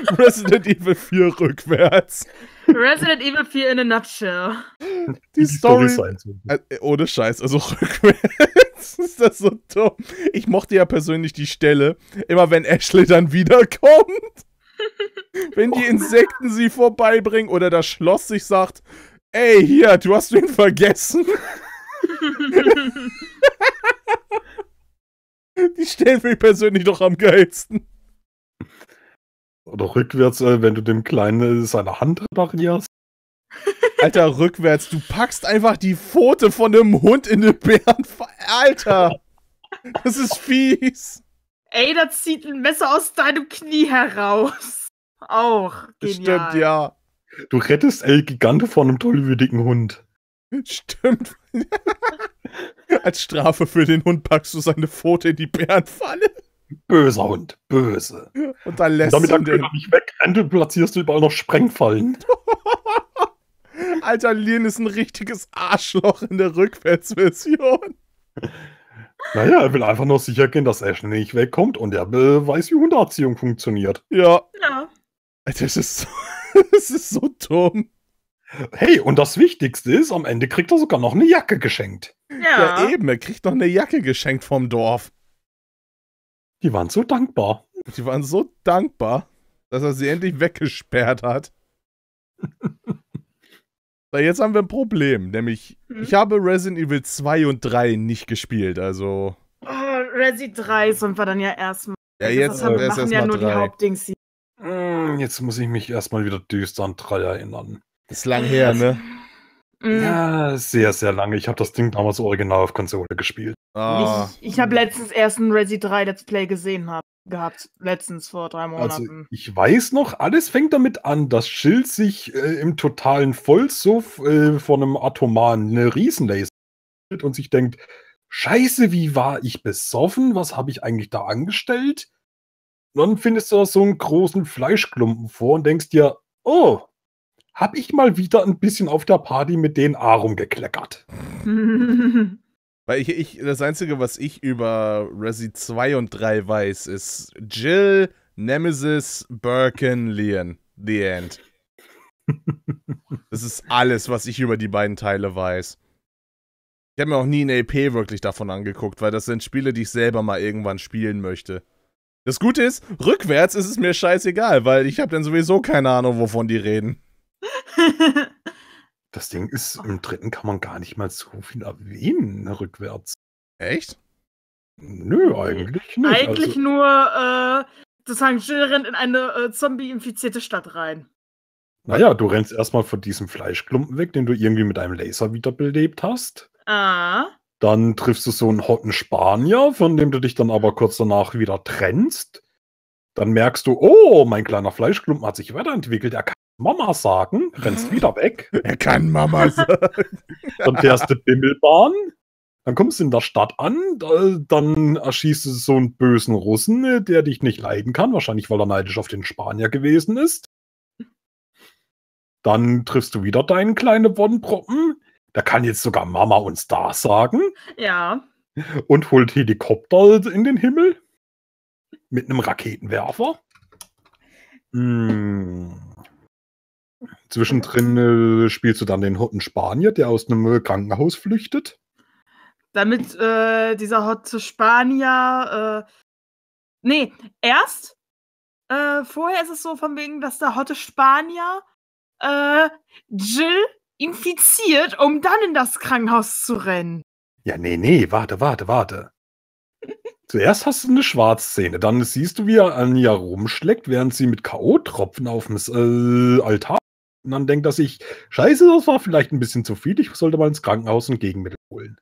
*laughs* Resident Evil 4 rückwärts. Resident Evil 4 in a nutshell. Die, die Story. Story äh, äh, ohne Scheiß, also *laughs* rückwärts. *laughs* ist das so dumm? Ich mochte ja persönlich die Stelle, immer wenn Ashley dann wiederkommt. wenn die Insekten sie vorbeibringen oder das Schloss sich sagt: Ey, hier, du hast ihn vergessen. die Stelle finde ich persönlich doch am geilsten. Oder rückwärts, äh, wenn du dem Kleinen äh, seine Hand reparierst. *laughs* Alter, rückwärts, du packst einfach die Pfote von dem Hund in den Bären. Alter! Das ist fies! Ey, da zieht ein Messer aus deinem Knie heraus. Auch. Genial. Stimmt, ja. Du rettest El Gigante vor einem tollwütigen Hund. Stimmt. *laughs* Als Strafe für den Hund packst du seine Pfote in die Bärenfalle. Böser Hund, böse. Und dann lässt und damit du den. Damit wegrennst, platzierst du überall noch Sprengfallen. *laughs* Alter, Lien ist ein richtiges Arschloch in der Rückwärtsversion. *laughs* Naja, er will einfach nur sicher gehen, dass Ash nicht wegkommt und er äh, weiß, wie Hundeerziehung funktioniert. Ja. Genau. Das ist, *laughs* das ist so dumm. Hey, und das Wichtigste ist, am Ende kriegt er sogar noch eine Jacke geschenkt. Ja. ja, eben, er kriegt noch eine Jacke geschenkt vom Dorf. Die waren so dankbar. Die waren so dankbar, dass er sie endlich weggesperrt hat. *laughs* so, jetzt haben wir ein Problem, nämlich hm? ich habe Resident Evil 2 und 3 nicht gespielt, also. Oh, Resident 3 sind wir dann ja erstmal. Ja, also, jetzt haben wir machen erst ja nur 3. die Hauptdings hier. Hm, jetzt muss ich mich erstmal wieder düster an 3 erinnern. Ist lang her, ne? *laughs* Mhm. Ja, sehr, sehr lange. Ich habe das Ding damals original auf Konsole gespielt. Ah. Ich, ich habe letztens erst ein Resi 3 Let's Play gesehen hab, gehabt. Letztens vor drei also Monaten. Also, ich weiß noch, alles fängt damit an, dass Schild sich äh, im totalen Vollsuff äh, von einem atomaren eine Riesenlaser und sich denkt, Scheiße, wie war ich besoffen? Was habe ich eigentlich da angestellt? Und dann findest du da so einen großen Fleischklumpen vor und denkst dir, oh, habe ich mal wieder ein bisschen auf der Party mit den A rumgekleckert. *laughs* Weil ich, ich, das Einzige, was ich über Resi 2 und 3 weiß, ist Jill, Nemesis, Birkin, Leon. The End. *laughs* das ist alles, was ich über die beiden Teile weiß. Ich habe mir auch nie ein AP wirklich davon angeguckt, weil das sind Spiele, die ich selber mal irgendwann spielen möchte. Das Gute ist, rückwärts ist es mir scheißegal, weil ich habe dann sowieso keine Ahnung, wovon die reden. *laughs* das Ding ist, im dritten kann man gar nicht mal so viel erwähnen ne, rückwärts. Echt? Nö, eigentlich nicht. Eigentlich also, nur, äh, sozusagen, Jill rennt in eine äh, zombie-infizierte Stadt rein. Naja, du rennst erstmal von diesem Fleischklumpen weg, den du irgendwie mit einem Laser wiederbelebt hast. Ah. Dann triffst du so einen hotten Spanier, von dem du dich dann aber kurz danach wieder trennst. Dann merkst du, oh, mein kleiner Fleischklumpen hat sich weiterentwickelt, er kann Mama sagen, rennst wieder weg. *laughs* Er kann Mama sagen. dann fährst du Bimmelbahn, dann kommst du in der Stadt an, dann erschießt du so einen bösen Russen, der dich nicht leiden kann, wahrscheinlich weil er neidisch auf den Spanier gewesen ist. Dann triffst du wieder deinen kleinen Wonproppen. Da kann jetzt sogar Mama uns Star sagen. Ja. Und holt Helikopter in den Himmel. Mit einem Raketenwerfer. *laughs* Hm. Zwischendrin äh, spielst du dann den hotten Spanier, der aus einem äh, Krankenhaus flüchtet. Damit äh, dieser hotte Spanier. Äh, nee, erst. Äh, vorher ist es so von wegen, dass der hotte Spanier äh, Jill infiziert, um dann in das Krankenhaus zu rennen. Ja, nee, nee, warte, warte, warte. Zuerst hast du eine Schwarzszene, dann siehst du, wie er an ihr rumschlägt, während sie mit K.O.-Tropfen auf dem äh, Altar und dann denkt er sich, scheiße, das war vielleicht ein bisschen zu viel, ich sollte mal ins Krankenhaus ein Gegenmittel holen.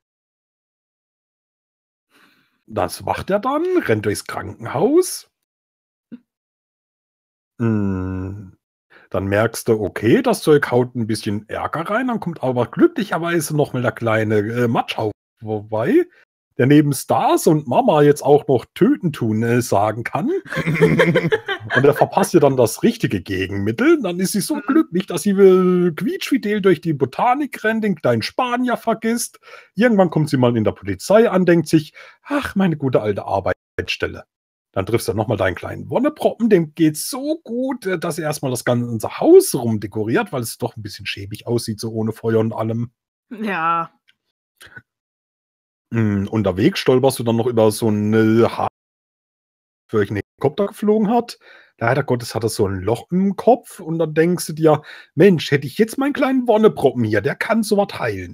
Das macht er dann, rennt durchs Krankenhaus. Hm. Dann merkst du, okay, das Zeug haut ein bisschen Ärger rein, dann kommt aber glücklicherweise noch mal der kleine äh, Matschhaufen vorbei, der neben Stars und Mama jetzt auch noch töten tun äh, sagen kann. *laughs* und er verpasst ihr dann das richtige Gegenmittel. Dann ist sie so mhm. glücklich, dass sie will quietschfidel durch die Botanik rennt, den kleinen Spanier vergisst. Irgendwann kommt sie mal in der Polizei an, denkt sich, ach, meine gute alte Arbeitsstelle. Dann triffst du nochmal deinen kleinen Wonneproppen, dem geht's so gut, äh, dass er erstmal das ganze Haus rumdekoriert, weil es doch ein bisschen schäbig aussieht, so ohne Feuer und allem. Ja. Hm, unterwegs stolperst du dann noch über so eine Haar, für einen Helikopter geflogen hat. Leider Gottes hat er so ein Loch im Kopf und dann denkst du dir, Mensch, hätte ich jetzt meinen kleinen Wonneproppen hier, der kann sowas heilen.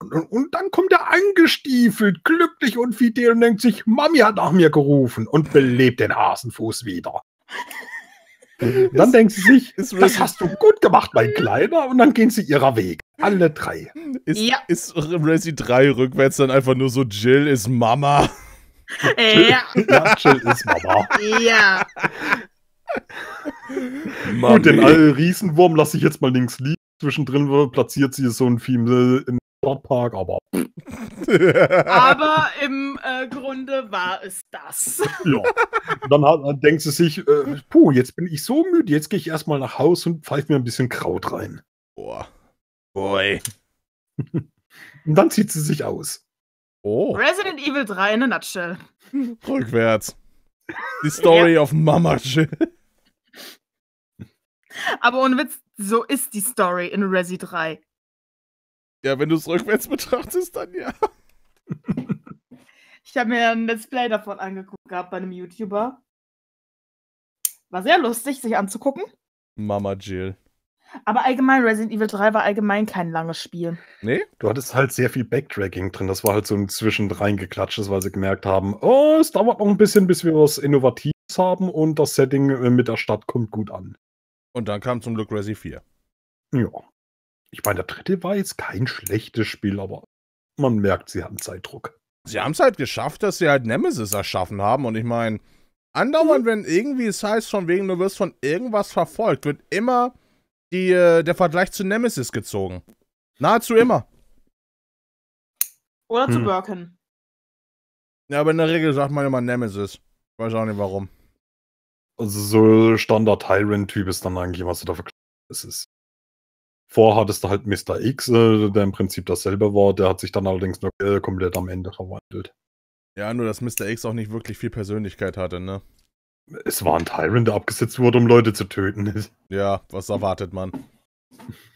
Und, und dann kommt er angestiefelt, glücklich und fidel und denkt sich, Mami hat nach mir gerufen und belebt den Hasenfuß wieder dann ist, denken sie sich, das hast du gut gemacht, mein Kleiner. Und dann gehen sie ihrer Weg. Alle drei. Ist, ja. ist Resi 3 rückwärts dann einfach nur so, Jill ist Mama. Äh, ja. ja Jill ist Mama. Ja. Mami. Gut, den Riesenwurm lasse ich jetzt mal links liegen. Zwischendrin platziert sie so ein Theme im Park, aber. Pff. Aber im äh, Grunde war es das. Ja. Dann, hat, dann denkt sie sich, äh, puh, jetzt bin ich so müde, jetzt gehe ich erstmal nach Haus und pfeife mir ein bisschen Kraut rein. Boah. Boy. *laughs* und dann zieht sie sich aus. Oh. Resident Evil 3 in a nutshell. Rückwärts. Die Story *laughs* ja. of Mama Jill. Aber ohne Witz, so ist die Story in Resi 3. Ja, wenn du es rückwärts betrachtest, dann ja. *laughs* ich habe mir ein Let's Play davon angeguckt gehabt bei einem YouTuber. War sehr lustig, sich anzugucken. Mama Jill. Aber allgemein, Resident Evil 3 war allgemein kein langes Spiel. Nee? Du hattest halt sehr viel Backtracking drin. Das war halt so ein Zwischendrein geklatsches, weil sie gemerkt haben, oh, es dauert noch ein bisschen, bis wir was Innovatives haben und das Setting äh, mit der Stadt kommt gut an. Und dann kam zum Glück Resi 4. Ja. Ich meine, der dritte war jetzt kein schlechtes Spiel, aber man merkt, sie haben Zeitdruck. Sie haben es halt geschafft, dass sie halt Nemesis erschaffen haben. Und ich meine, andauernd, mhm. wenn irgendwie es heißt, von wegen, du wirst von irgendwas verfolgt, wird immer die, äh, der Vergleich zu Nemesis gezogen. Nahezu immer. Oder hm. zu Birkin. Ja, aber in der Regel sagt man immer Nemesis. Ich weiß auch nicht warum. Also so Standard Tyrant-Typ ist dann eigentlich, was du da verkauft. Es ist Vorher hattest du halt Mr. X, äh, der im Prinzip dasselbe war, der hat sich dann allerdings nur äh, komplett am Ende verwandelt. Ja, nur dass Mr. X auch nicht wirklich viel Persönlichkeit hatte, ne? Es war ein Tyrant, der abgesetzt wurde, um Leute zu töten. *laughs* Ja, was erwartet man?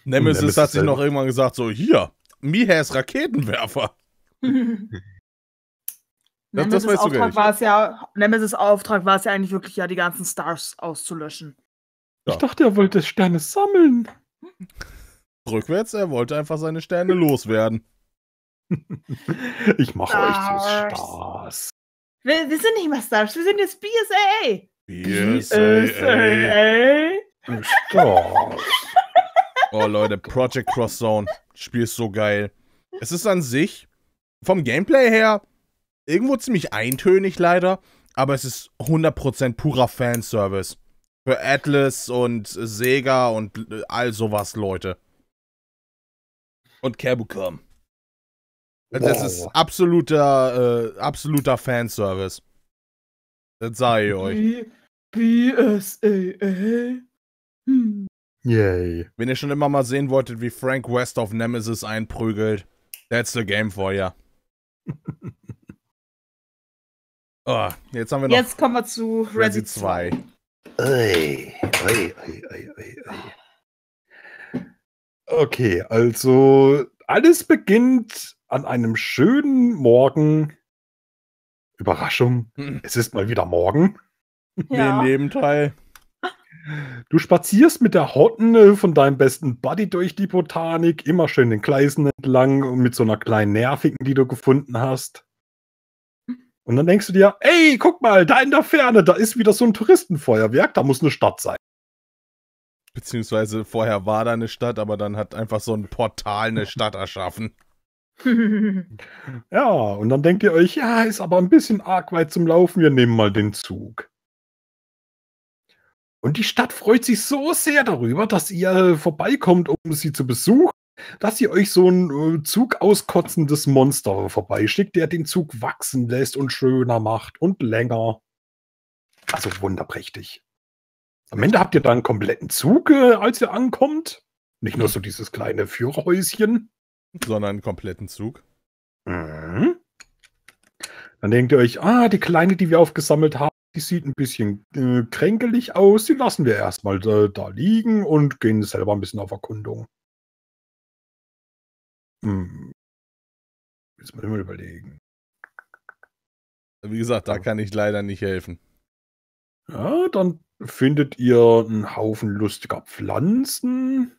Nemesis, Nemesis hat sich noch irgendwann gesagt, so, hier, ist Raketenwerfer. *laughs* das, das Auftrag war es ja, Nemesis Auftrag war es ja eigentlich wirklich, ja, die ganzen Stars auszulöschen. Ja. Ich dachte, er wollte Sterne sammeln. *laughs* rückwärts, er wollte einfach seine Sterne loswerden. *laughs* ich mache euch zu Spaß. Wir, wir, sind nicht mal Stars, wir sind jetzt BSAA. BSAA. Stars. *laughs* oh Leute, Project Cross Zone. Das Spiel ist so geil. Es ist an sich vom Gameplay her irgendwo ziemlich eintönig leider, aber es ist 100% purer Fanservice. Für Atlas und Sega und all sowas, Leute und Kerbukam. Also das ist absoluter, äh, absoluter Fanservice. Das sage ich euch. BSAA. Hm. Yay. Wenn ihr schon immer mal sehen wolltet, wie Frank West auf Nemesis einprügelt, that's the game for you. *laughs* oh, ah, jetzt haben wir noch. Jetzt kommen wir zu Resi 2. Ei, ei, ei, ei, ei. Okay, also alles beginnt an einem schönen Morgen. Überraschung, hm. es ist mal wieder Morgen. *laughs* Ja. Nee, Nebenteil. Du spazierst mit der Hotten von deinem besten Buddy durch die Botanik, immer schön den Gleisen entlang und mit so einer kleinen nervigen, die du gefunden hast. Und dann denkst du dir, ey, guck mal, da in der Ferne, da ist wieder so ein Touristenfeuerwerk, da muss eine Stadt sein. Beziehungsweise vorher war da eine Stadt, aber dann hat einfach so ein Portal eine *laughs* Stadt erschaffen. ja, und dann denkt ihr euch, ja, ist aber ein bisschen arg weit zum Laufen, wir nehmen mal den Zug. Und die Stadt freut sich so sehr darüber, dass ihr äh, vorbeikommt, um sie zu besuchen, dass ihr euch so ein äh, Zug auskotzendes Monster vorbeischickt, der den Zug wachsen lässt und schöner macht und länger. Also wunderprächtig. Am Ende habt ihr da einen kompletten Zug, äh, als ihr ankommt. Nicht nur so dieses kleine Führerhäuschen. Sondern einen kompletten Zug. Mhm. Dann denkt ihr euch, ah, die kleine, die wir aufgesammelt haben, die sieht ein bisschen äh, kränkelig aus. Die lassen wir erstmal da, äh, da liegen und gehen selber ein bisschen auf Erkundung. Hm. Jetzt mal immer überlegen. Wie gesagt, da kann ich leider nicht helfen. Ja, dann findet ihr einen Haufen lustiger Pflanzen.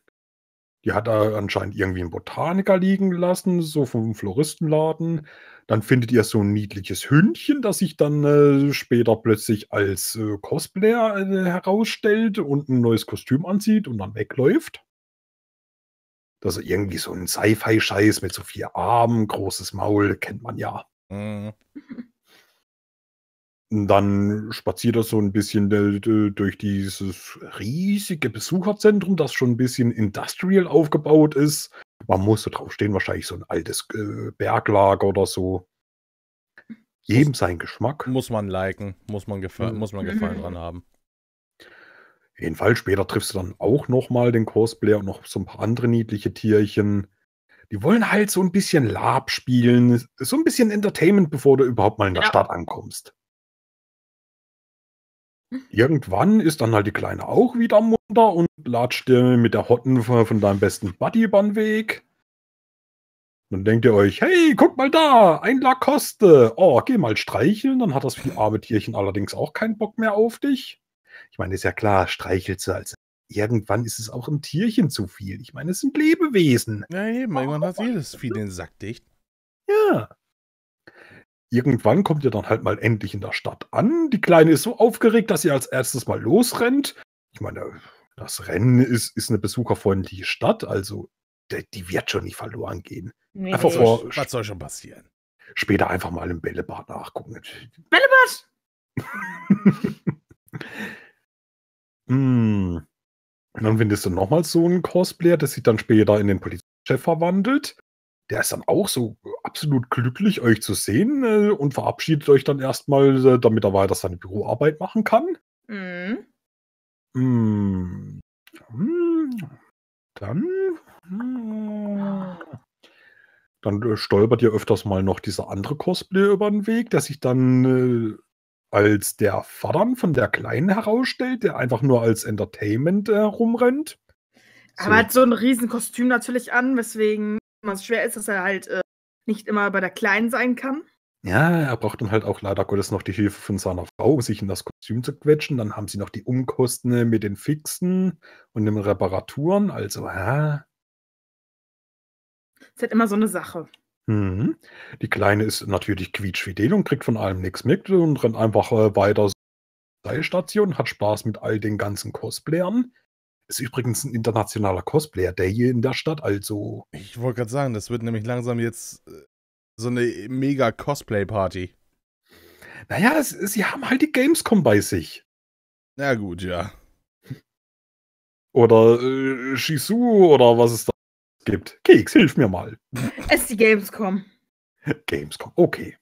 Die hat er anscheinend irgendwie ein Botaniker liegen lassen, so vom Floristenladen. Dann findet ihr so ein niedliches Hündchen, das sich dann äh, später plötzlich als äh, Cosplayer äh, herausstellt und ein neues Kostüm anzieht und dann wegläuft. Das ist irgendwie so ein Sci-Fi-Scheiß mit so vier Armen, großes Maul, kennt man ja. Mhm. *laughs* dann spaziert er so ein bisschen äh, durch dieses riesige Besucherzentrum, das schon ein bisschen industrial aufgebaut ist. Man musste drauf stehen, wahrscheinlich so ein altes äh, Berglager oder so. Jedem muss, sein Geschmack. Muss man liken, muss man, gefa mhm. muss man Gefallen mhm. dran haben. Jedenfalls später triffst du dann auch nochmal den Cosplayer und noch so ein paar andere niedliche Tierchen. Die wollen halt so ein bisschen Lab spielen, so ein bisschen Entertainment, bevor du überhaupt mal in der ja. Stadt ankommst irgendwann ist dann halt die Kleine auch wieder munter und latscht dir mit der Hotten von deinem besten Buddy-Bahn weg. Dann denkt ihr euch, hey, guck mal da, ein Lacoste. Oh, geh mal streicheln, dann hat das viel *laughs* arme Tierchen allerdings auch keinen Bock mehr auf dich. Ich meine, ist ja klar, streichelt sie als irgendwann ist es auch im Tierchen zu viel. Ich meine, es sind Lebewesen. Ja, eben, irgendwann hat jedes Vieh den Sack dicht. Ja irgendwann kommt ihr dann halt mal endlich in der Stadt an. Die Kleine ist so aufgeregt, dass sie als erstes mal losrennt. Ich meine, das Rennen ist, ist eine besucherfreundliche Stadt, also die, die wird schon nicht verloren gehen. Nee, einfach nee. Vor, was soll schon passieren? Später einfach mal im Bällebad nachgucken. Bällebad! *laughs* hm. Und dann findest du nochmal so einen Cosplayer, der sich dann später in den Polizeichef verwandelt der ist dann auch so absolut glücklich, euch zu sehen äh, und verabschiedet euch dann erstmal, äh, damit er weiter seine Büroarbeit machen kann. Mhm. Mm. Dann. Mm. Dann äh, stolpert ihr öfters mal noch dieser andere Cosplay über den Weg, der sich dann äh, als der Vater von der Kleinen herausstellt, der einfach nur als Entertainment äh, rumrennt. So. Aber hat so ein Riesenkostüm natürlich an, weswegen immer so schwer ist, dass er halt äh, nicht immer bei der Kleinen sein kann. Ja, er braucht dann halt auch leider Gottes noch die Hilfe von seiner Frau, um sich in das Kostüm zu quetschen. Dann haben sie noch die Umkosten äh, mit den Fixen und den Reparaturen. Also, hä? ja. Ist halt immer so eine Sache. Mhm. Die Kleine ist natürlich quietschfidel und kriegt von allem nichts mit und rennt einfach äh, weiter zur Seilstation, hat Spaß mit all den ganzen Cosplayern. Ist übrigens ein internationaler Cosplayer, der hier in der Stadt also. Ich wollte gerade sagen, das wird nämlich langsam jetzt äh, so eine mega Cosplay-Party. Naja, das, sie haben halt die Gamescom bei sich. Na gut, ja. Oder äh, Shizu oder was es da gibt. Keks, hilf mir mal. *laughs* Es ist die Gamescom. Gamescom, okay.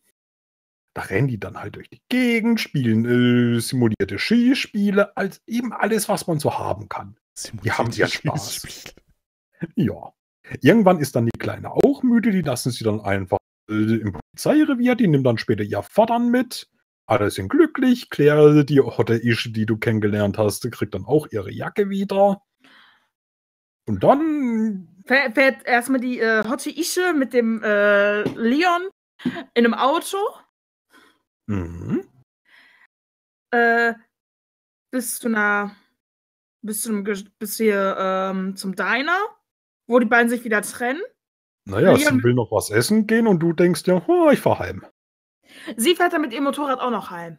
Da rennen die dann halt durch die Gegend, spielen äh, simulierte Skispiele, als eben alles, was man so haben kann. Wir haben ja Spaß. Spiel. *laughs* Ja. Irgendwann ist dann die Kleine auch müde, die lassen sie dann einfach im Polizeirevier, die nimmt dann später ihr Vater mit. Alle sind glücklich. Claire, die Hotte Ische, die du kennengelernt hast, kriegt dann auch ihre Jacke wieder. Und dann. Fährt, fährt erstmal die äh, Hotte Ische mit dem äh, Leon in einem Auto. Mhm. Äh, bis zu einer bis, zum, bis hier ähm, zum Diner, wo die beiden sich wieder trennen. Naja, Leon sie will noch was essen gehen und du denkst ja, oh, ich fahr heim. Sie fährt dann mit ihrem Motorrad auch noch heim.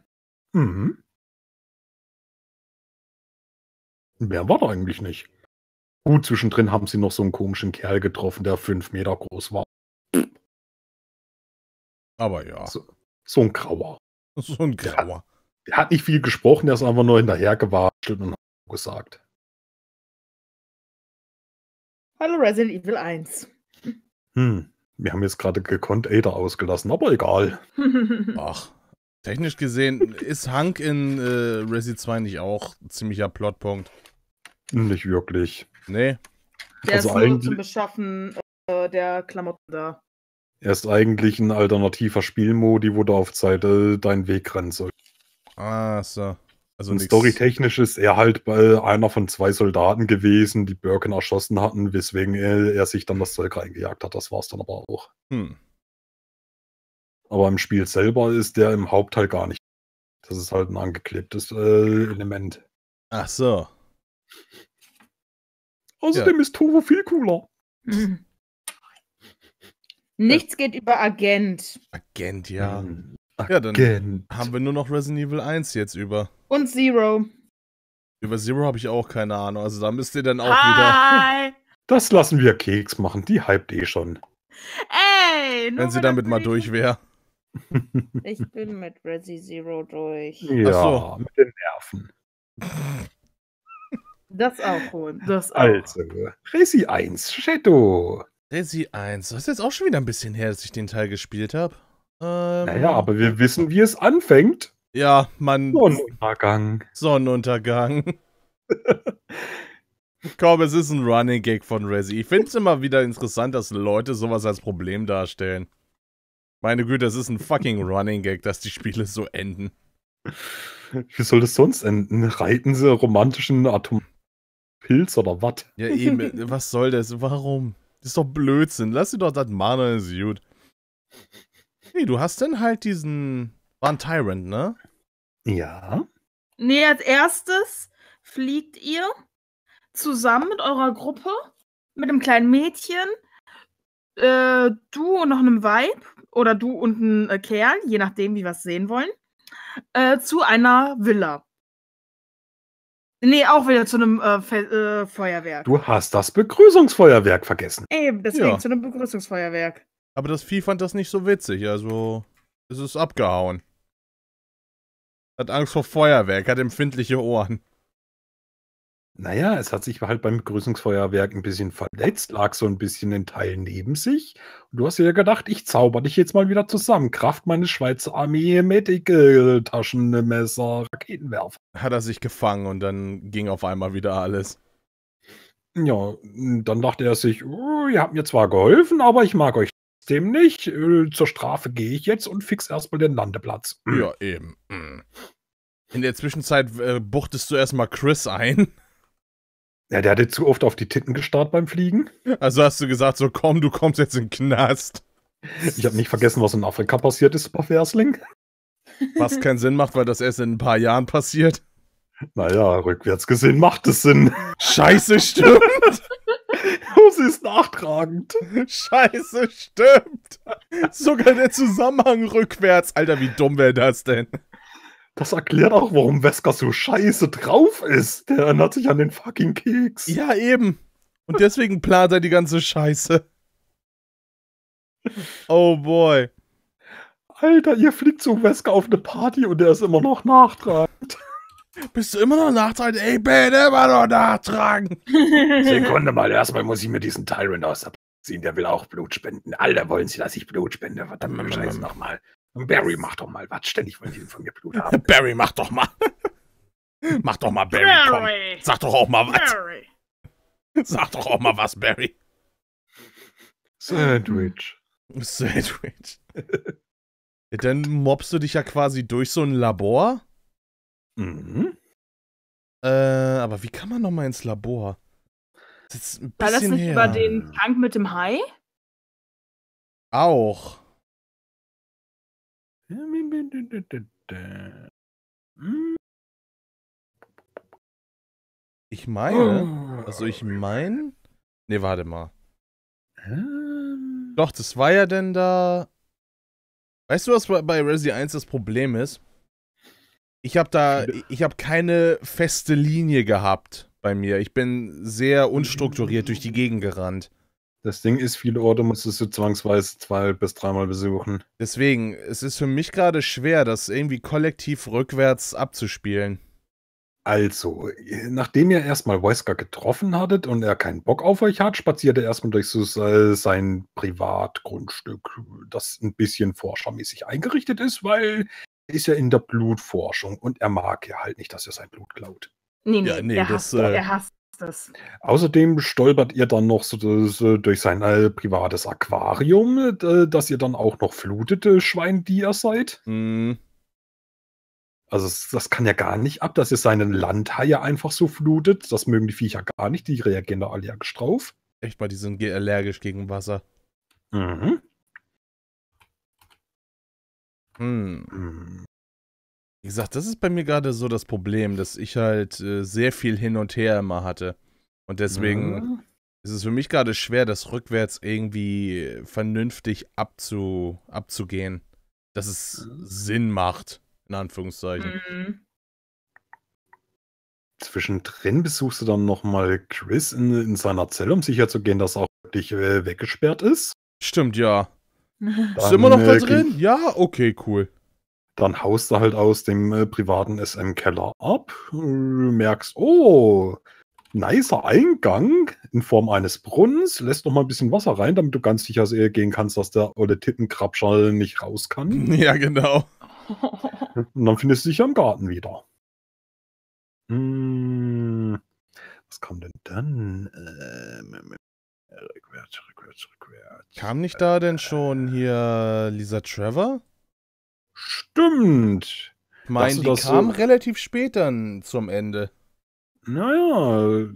Mhm. Mehr war da eigentlich nicht. Gut, zwischendrin haben sie noch so einen komischen Kerl getroffen, der fünf Meter groß war. Aber ja. So, so ein Grauer. *laughs* So ein Grauer. Der, der, hat nicht viel gesprochen, der ist einfach nur hinterher gewatschelt und gesagt. Hallo Resident Evil 1. Hm, wir haben jetzt gerade gekonnt Ada ausgelassen, aber egal. *laughs* Ach, technisch gesehen ist Hank in äh, Resi 2 nicht auch ein ziemlicher Plotpunkt. Nicht wirklich. Nee. Der also ist nur zum Beschaffen äh, der Klamotten da. Er ist eigentlich ein alternativer Spielmodi, wo du auf Zeit äh, deinen Weg rennen sollst. Ah, so. Also storytechnisch ist er halt bei einer von zwei Soldaten gewesen, die Birken erschossen hatten, weswegen er, er, sich dann das Zeug reingejagt hat. Das war es dann aber auch. Hm. Aber im Spiel selber ist der im Hauptteil gar nicht. Das ist halt ein angeklebtes äh, Element. Ach so. Außerdem ja. ist Tovo viel cooler. *laughs* Nichts geht über Agent. Agent, ja. Agent. Hm. Ja, dann haben wir nur noch Resident Evil 1 jetzt über. Und Zero. Über Zero habe ich auch keine Ahnung. Also da müsst ihr dann auch Hi. wieder. Das lassen wir Keks machen. Die hypt eh schon. Ey! Wenn sie damit mal durch wäre. Ich bin mit Resi Zero durch. Ja, so. mit den Nerven. Das auch holen. Das auch. Also, Resi 1, Shadow. Resi 1. Das ist jetzt auch schon wieder ein bisschen her, dass ich den Teil gespielt habe. Ähm, naja, aber wir wissen, wie es anfängt. Ja, man. Sonnenuntergang. Sonnenuntergang. *laughs* Komm, es ist ein Running Gag von Resi. Ich finde es immer wieder interessant, dass Leute sowas als Problem darstellen. Meine Güte, es ist ein fucking Running Gag, dass die Spiele so enden. Wie soll das sonst enden? Reiten sie romantischen Atompilz oder was? Ja, eben, *laughs* was soll das? Warum? Das ist doch Blödsinn. Lass sie doch das Mana ist gut. Nee, du hast denn halt diesen. War ein Tyrant, ne? Ja. Nee, als erstes fliegt ihr zusammen mit eurer Gruppe, mit einem kleinen Mädchen, äh, du und noch einem Weib oder du und ein äh, Kerl, je nachdem, wie wir es sehen wollen, äh, zu einer Villa. Nee, auch wieder zu einem äh, äh, Feuerwerk. Du hast das Begrüßungsfeuerwerk vergessen. Eben, deswegen ja. zu einem Begrüßungsfeuerwerk. Aber das Vieh fand das nicht so witzig, also es ist abgehauen. Hat Angst vor Feuerwerk, hat empfindliche Ohren. Naja, es hat sich halt beim Grüßungsfeuerwerk ein bisschen verletzt, lag so ein bisschen in Teilen neben sich. Und du hast ja gedacht, ich zauber dich jetzt mal wieder zusammen. Kraft meines Schweizer Armee, Medical, Taschenmesser, ne Raketenwerfer. Hat er sich gefangen und dann ging auf einmal wieder alles. Ja, dann dachte er sich, oh, ihr habt mir zwar geholfen, aber ich mag euch trotzdem nicht. Äh, zur Strafe gehe ich jetzt und fix erstmal den Landeplatz. Ja, hm. eben. Hm. In der Zwischenzeit äh, buchtest du erstmal Chris ein. *laughs* Ja, der hatte zu oft auf die Titten gestarrt beim Fliegen. Also hast du gesagt, so komm, du kommst jetzt in den Knast. Ich habe nicht vergessen, was in Afrika passiert ist, Perversling. Was keinen Sinn macht, weil das erst in ein paar Jahren passiert. Naja, rückwärts gesehen macht es Sinn. Scheiße, stimmt. *laughs* *laughs* Oh, sie ist nachtragend. Scheiße, stimmt. Sogar der Zusammenhang rückwärts. Alter, wie dumm wäre das denn? Das erklärt auch, warum Wesker so scheiße drauf ist. Der erinnert sich an den fucking Keks. Ja, eben. Und deswegen plant er die ganze Scheiße. Oh boy. Alter, ihr fliegt zu Wesker auf eine Party und der ist immer noch nachtragend. Bist du immer noch nachtragend? Ich bin immer noch nachtragend. *laughs* Sekunde mal, erstmal muss ich mir diesen Tyrant aus der ziehen. Der will auch Blut spenden. Alter, wollen sie, dass ich Blut spende. Verdammt, mm. scheiße nochmal. Barry, mach doch mal was. Ständig wollen die von mir Blut haben. *laughs* Barry, mach doch mal. *laughs* mach doch mal, Barry. Barry. Sag doch auch mal was. Barry. Sag doch auch mal was, Barry. Sandwich. Sandwich. Dann mobst du dich ja quasi durch so ein Labor Mhm. Äh, aber wie kann man noch mal ins Labor? Das ist ein bisschen War das nicht her. über den Tank mit dem Hai? Auch. Ich meine, also ich meine, nee, warte mal. Doch, das war ja denn da. Weißt du, was bei Resi 1 das Problem ist? Ich habe da, ich habe keine feste Linie gehabt bei mir. Ich bin sehr unstrukturiert durch die Gegend gerannt. Das Ding ist, viele Orte musstest du zwangsweise zwei bis dreimal besuchen. Deswegen, es ist für mich gerade schwer, das irgendwie kollektiv rückwärts abzuspielen. Also, nachdem ihr erstmal Wesker getroffen hattet und er keinen Bock auf euch hat, spaziert er erstmal durch so sein Privatgrundstück, das ein bisschen forschermäßig eingerichtet ist, weil ist ja in der Blutforschung und er mag ja halt nicht, dass er sein Blut klaut. Nee, nee, ja, nee er, das, hasst, äh, er hasst das. Außerdem stolpert ihr dann noch so das, äh, durch sein äh, privates Aquarium, äh, dass ihr dann auch noch flutete Schwein, die ihr seid. Mhm. Also das kann ja gar nicht ab, dass ihr seinen Landhaie einfach so flutet. Das mögen die Viecher gar nicht, die reagieren da allergisch drauf. Echt mal, die sind allergisch gegen Wasser. Mhm. Hm. Mhm. Wie gesagt, das ist bei mir gerade so das Problem, dass ich halt äh, sehr viel hin und her immer hatte. Und deswegen ja. ist es für mich gerade schwer, das rückwärts irgendwie vernünftig abzu, abzugehen. Dass es mhm. Sinn macht, in Anführungszeichen. Mhm. Zwischendrin besuchst du dann nochmal Chris in, in seiner Zelle, um sicherzugehen, dass er auch wirklich äh, weggesperrt ist. Stimmt, ja. Dann, ist immer noch da drin? ja, okay, cool. Dann haust du halt aus dem äh, privaten SM-Keller ab, äh, merkst, oh, nicer Eingang in Form eines Brunnens, lässt noch mal ein bisschen Wasser rein, damit du ganz sicher gehen kannst, dass der olle Tittenkrabschall nicht raus kann. *laughs* Ja, genau. Und dann findest du dich am Garten wieder. Hm, was kommt denn dann? Ähm, Rückwärts, rückwärts, rückwärts. Kam nicht da denn schon hier Lisa Trevor? Stimmt. Ich meine, die kam so? relativ spät dann zum Ende. Naja,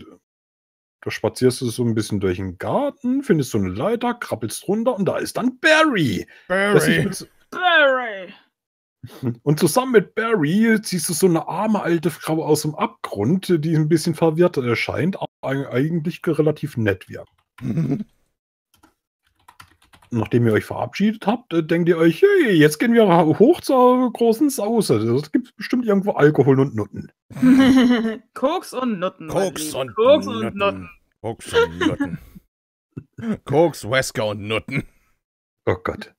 da spazierst du so ein bisschen durch den Garten, findest so eine Leiter, krabbelst runter und da ist dann Barry. Barry. *laughs* Barry. Und zusammen mit Barry ziehst du so eine arme alte Frau aus dem Abgrund, die ein bisschen verwirrt erscheint, aber eigentlich relativ nett wirkt. *laughs* Nachdem ihr euch verabschiedet habt, äh, denkt ihr euch, hey, jetzt gehen wir hoch zur großen Sause. Das gibt bestimmt irgendwo Alkohol und Nutten. *laughs* Koks und Nutten. Koks und, Koks und Nutten. Nutten. Koks und Nutten. *laughs* Koks, Wesker und Nutten. Oh Gott.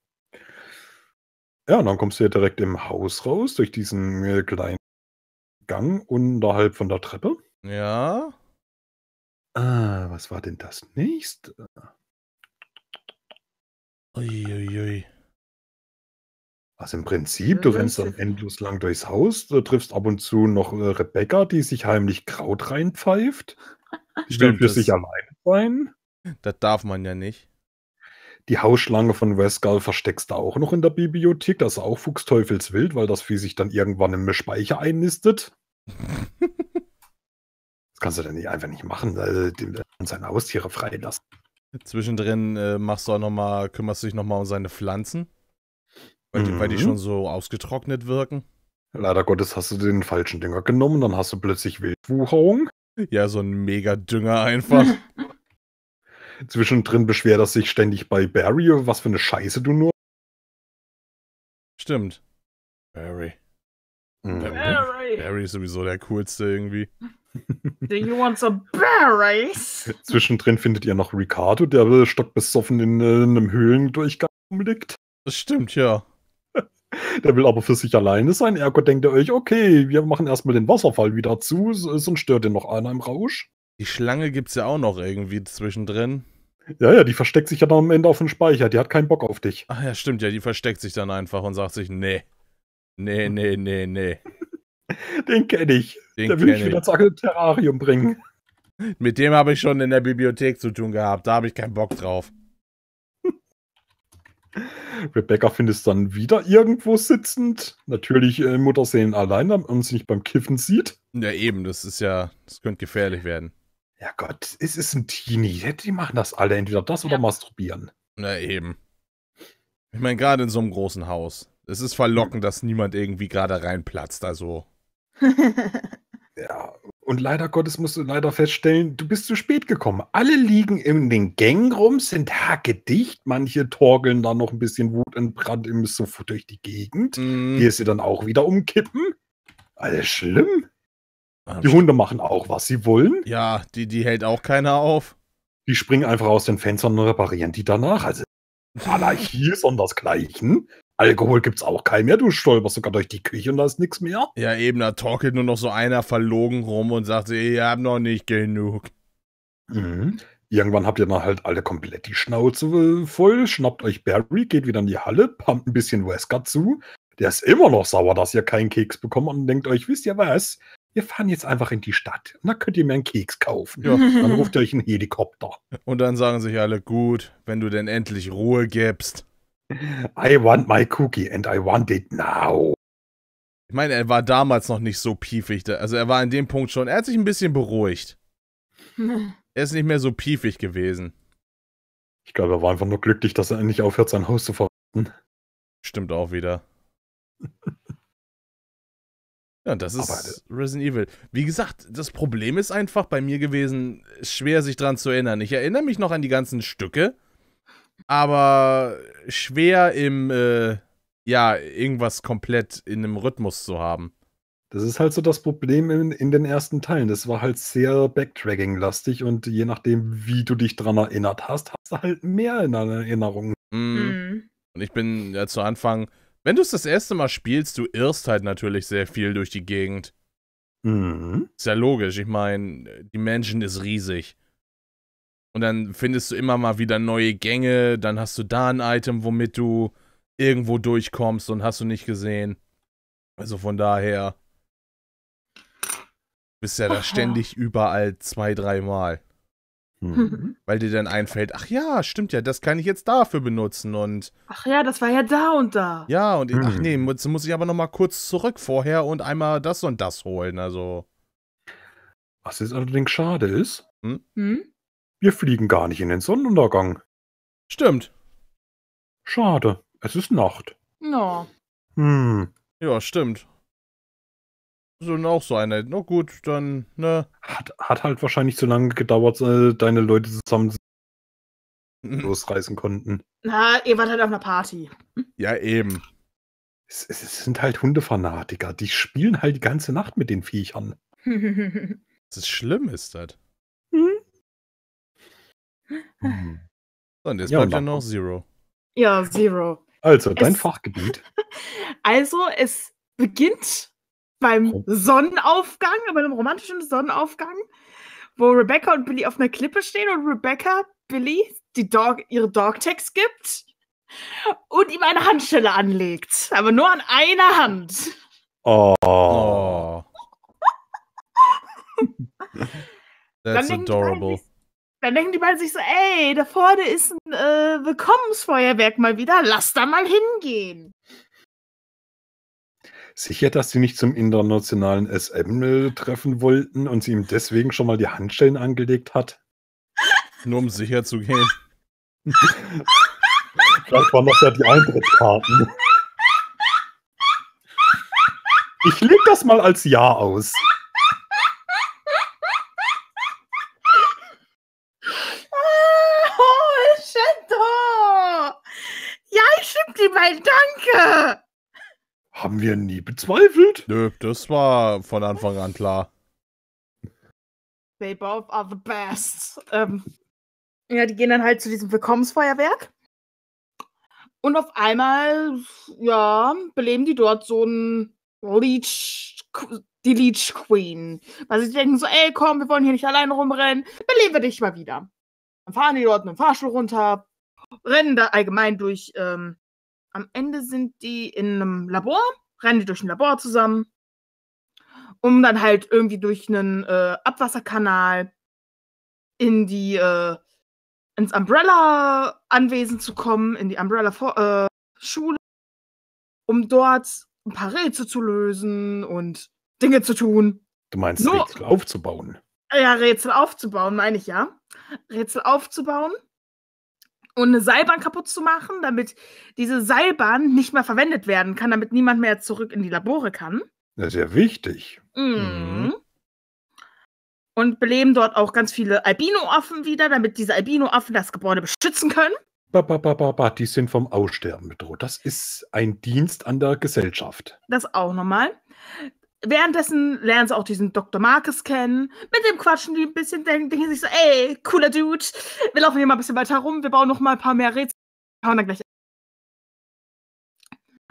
Ja, und dann kommst du ja direkt im Haus raus, durch diesen äh, kleinen Gang unterhalb von der Treppe. Ja. Ah, was war denn das nächste? Uiuiui. Also im Prinzip, du hm, rennst dann endlos lang durchs Haus, du triffst ab und zu noch äh, Rebecca, die sich heimlich Kraut reinpfeift. Stimmt, will für sich allein sein. Das darf man ja nicht. Die Hausschlange von Westgall versteckst du auch noch in der Bibliothek. Das ist auch fuchsteufelswild, weil das Vieh sich dann irgendwann im Speicher einnistet. *laughs* kannst du dann nicht, einfach nicht machen. Ne? Also, äh, und seine Haustiere freilassen. Zwischendrin äh, machst du auch noch mal, kümmerst du dich nochmal um seine Pflanzen, weil, mhm. die, weil, die, mhm. schon so ausgetrocknet wirken. Leider Gottes hast du den falschen Dünger genommen, dann hast du plötzlich Wildwucherung. Ja, so ein Mega-Dünger einfach. *laughs* Zwischendrin beschwert er sich ständig bei Barry, was für eine Scheiße du nur. Stimmt. Barry. Mhm. Barry. Barry ist sowieso der coolste irgendwie. Do you want some berries? *laughs* Zwischendrin findet ihr noch Ricardo, der stockbesoffen in, äh, in einem Höhlendurchgang liegt. Das stimmt, ja. *laughs* Der will aber für sich alleine sein. Ergo denkt ihr euch, okay, wir machen erstmal den Wasserfall wieder zu, sonst stört ihr noch einer im Rausch. Die Schlange gibt's ja auch noch irgendwie zwischendrin. Ja, ja, die versteckt sich ja dann am Ende auf den Speicher. Die hat keinen Bock auf dich. Ach ja, stimmt, ja, die versteckt sich dann einfach und sagt sich, nee. Nee, nee, nee, nee. *laughs* Den kenne ich. Den Der will ich wieder zu einem Terrarium bringen. *laughs* Mit dem habe ich schon in der Bibliothek zu tun gehabt. Da habe ich keinen Bock drauf. *laughs* Rebecca findet es dann wieder irgendwo sitzend. Natürlich äh, Mutterseelen allein, damit man sie nicht beim Kiffen sieht. Ja, eben, das ist ja, das könnte gefährlich werden. Ja Gott, es ist ein Teenie. Die machen das alle, entweder das ja. oder masturbieren. Na eben. Ich meine, gerade in so einem großen Haus. Es ist verlockend, dass niemand irgendwie gerade reinplatzt, also. *laughs* ja, und leider Gottes musst du leider feststellen, du bist zu spät gekommen. Alle liegen in den Gängen rum, sind hackedicht. Manche torgeln da noch ein bisschen Wut und Brand im Suff durch die Gegend. Mm. Hier ist sie dann auch wieder umkippen. Alles schlimm. Die Hunde machen auch, was sie wollen. Ja, die, die hält auch keiner auf. Die springen einfach aus den Fenstern und reparieren die danach. Also *laughs* Anarchie ist sondersgleichen. Alkohol gibt's auch kein mehr. Du stolperst sogar durch die Küche und da ist nichts mehr. Ja, eben, da torkelt nur noch so einer verlogen rum und sagt, ihr habt noch nicht genug. Mhm. Irgendwann habt ihr dann halt alle komplett die Schnauze äh, voll, schnappt euch Barry, geht wieder in die Halle, pumpt ein bisschen Wesker zu. Der ist immer noch sauer, dass ihr keinen Keks bekommt und denkt euch, wisst ihr was? Wir fahren jetzt einfach in die Stadt und da könnt ihr mir einen Keks kaufen. Ja. Dann ruft ihr euch einen Helikopter. Und dann sagen sich alle, gut, wenn du denn endlich Ruhe gibst. I want my cookie and I want it now. Ich meine, er war damals noch nicht so piefig. Also er war in dem Punkt schon, er hat sich ein bisschen beruhigt. *laughs* er ist nicht mehr so piefig gewesen. Ich glaube, er war einfach nur glücklich, dass er nicht aufhört, sein Haus zu verraten. Stimmt auch wieder. *laughs* ja, das ist Aber, äh, Resident Evil. Wie gesagt, das Problem ist einfach bei mir gewesen, schwer sich dran zu erinnern. Ich erinnere mich noch an die ganzen Stücke aber schwer im, äh, ja, irgendwas komplett in einem Rhythmus zu haben. Das ist halt so das Problem in, in den ersten Teilen. Das war halt sehr Backtracking-lastig und je nachdem, wie du dich dran erinnert hast, hast du halt mehr in deiner Erinnerung. Mhm. mhm. Und ich bin ja zu Anfang, wenn du es das erste Mal spielst, du irrst halt natürlich sehr viel durch die Gegend. Mhm. Ist ja logisch. Ich meine, die Mansion ist riesig. Und dann findest du immer mal wieder neue Gänge, dann hast du da ein Item, womit du irgendwo durchkommst und hast du nicht gesehen. Also von daher bist ja Aha. da ständig überall zwei, dreimal. Hm. *laughs* Weil dir dann einfällt, ach ja, stimmt ja, das kann ich jetzt dafür benutzen und. Ach ja, das war ja da und da. Ja, und hm. ach nee, jetzt muss ich aber nochmal kurz zurück vorher und einmal das und das holen, also. Was jetzt allerdings schade ist, hm? hm? Wir fliegen gar nicht in den Sonnenuntergang. Stimmt. Schade, es ist Nacht. No. Hm. Ja, stimmt. So auch so eine. Na gut, dann, ne? Hat, hat halt wahrscheinlich zu lange gedauert, äh, deine Leute zusammen mhm. losreißen konnten. Na, ihr wart halt auf einer Party. Ja, eben. Es, es, es sind halt Hundefanatiker. Die spielen halt die ganze Nacht mit den Viechern. das ist schlimm, ist das. Mhm. Und jetzt ja, bleibt ja noch Zero. Ja, Zero. Also, dein es, Fachgebiet. *laughs* Also, es beginnt beim oh. Sonnenaufgang, bei einem romantischen Sonnenaufgang, wo Rebecca und Billy auf einer Klippe stehen und Rebecca Billy die Dog, ihre Dogtags gibt und ihm eine Handschelle anlegt. Aber nur an einer Hand. Oh. oh. *laughs* That's adorable. Dann denken die beiden sich so, ey, da vorne ist ein äh, Willkommensfeuerwerk mal wieder, lass da mal hingehen. Sicher, dass sie nicht zum internationalen SM treffen wollten und sie ihm deswegen schon mal die Handschellen angelegt hat? Nur um sicher zu gehen. Vielleicht *laughs* waren das ja die Eintrittskarten. Ich leg das mal als Ja aus. Urteil, danke! Haben wir nie bezweifelt? Nö, das war von Anfang an klar. They both are the best. Ähm, ja, die gehen dann halt zu diesem Willkommensfeuerwerk. Und auf einmal, ja, beleben die dort so ein Leech, die Leech Queen. Weil sie denken so, ey, komm, wir wollen hier nicht alleine rumrennen, beleben wir dich mal wieder. Dann fahren die dort mit dem Fahrstuhl runter, rennen da allgemein durch ähm, am Ende sind die in einem Labor, rennen die durch ein Labor zusammen, um dann halt irgendwie durch einen äh, Abwasserkanal in die äh, ins Umbrella Anwesen zu kommen, in die Umbrella äh, Schule, um dort ein paar Rätsel zu lösen und Dinge zu tun. Du meinst Nur, Rätsel aufzubauen? Ja, Rätsel aufzubauen, meine ich ja. Rätsel aufzubauen und eine Seilbahn kaputt zu machen, damit diese Seilbahn nicht mehr verwendet werden kann, damit niemand mehr zurück in die Labore kann. Das ist ja wichtig. Mhm. mhm. Und beleben dort auch ganz viele Albino-Affen wieder, damit diese Albino-Affen das Gebäude beschützen können. Ba, ba, ba, die sind vom Aussterben bedroht. Das ist ein Dienst an der Gesellschaft. Das auch nochmal währenddessen lernen sie auch diesen Dr. Marcus kennen. Mit dem quatschen die ein bisschen, denken, denken sich so, ey, cooler Dude. Wir laufen hier mal ein bisschen weiter rum, wir bauen noch mal ein paar mehr Rätsel. Wir Hauen dann gleich.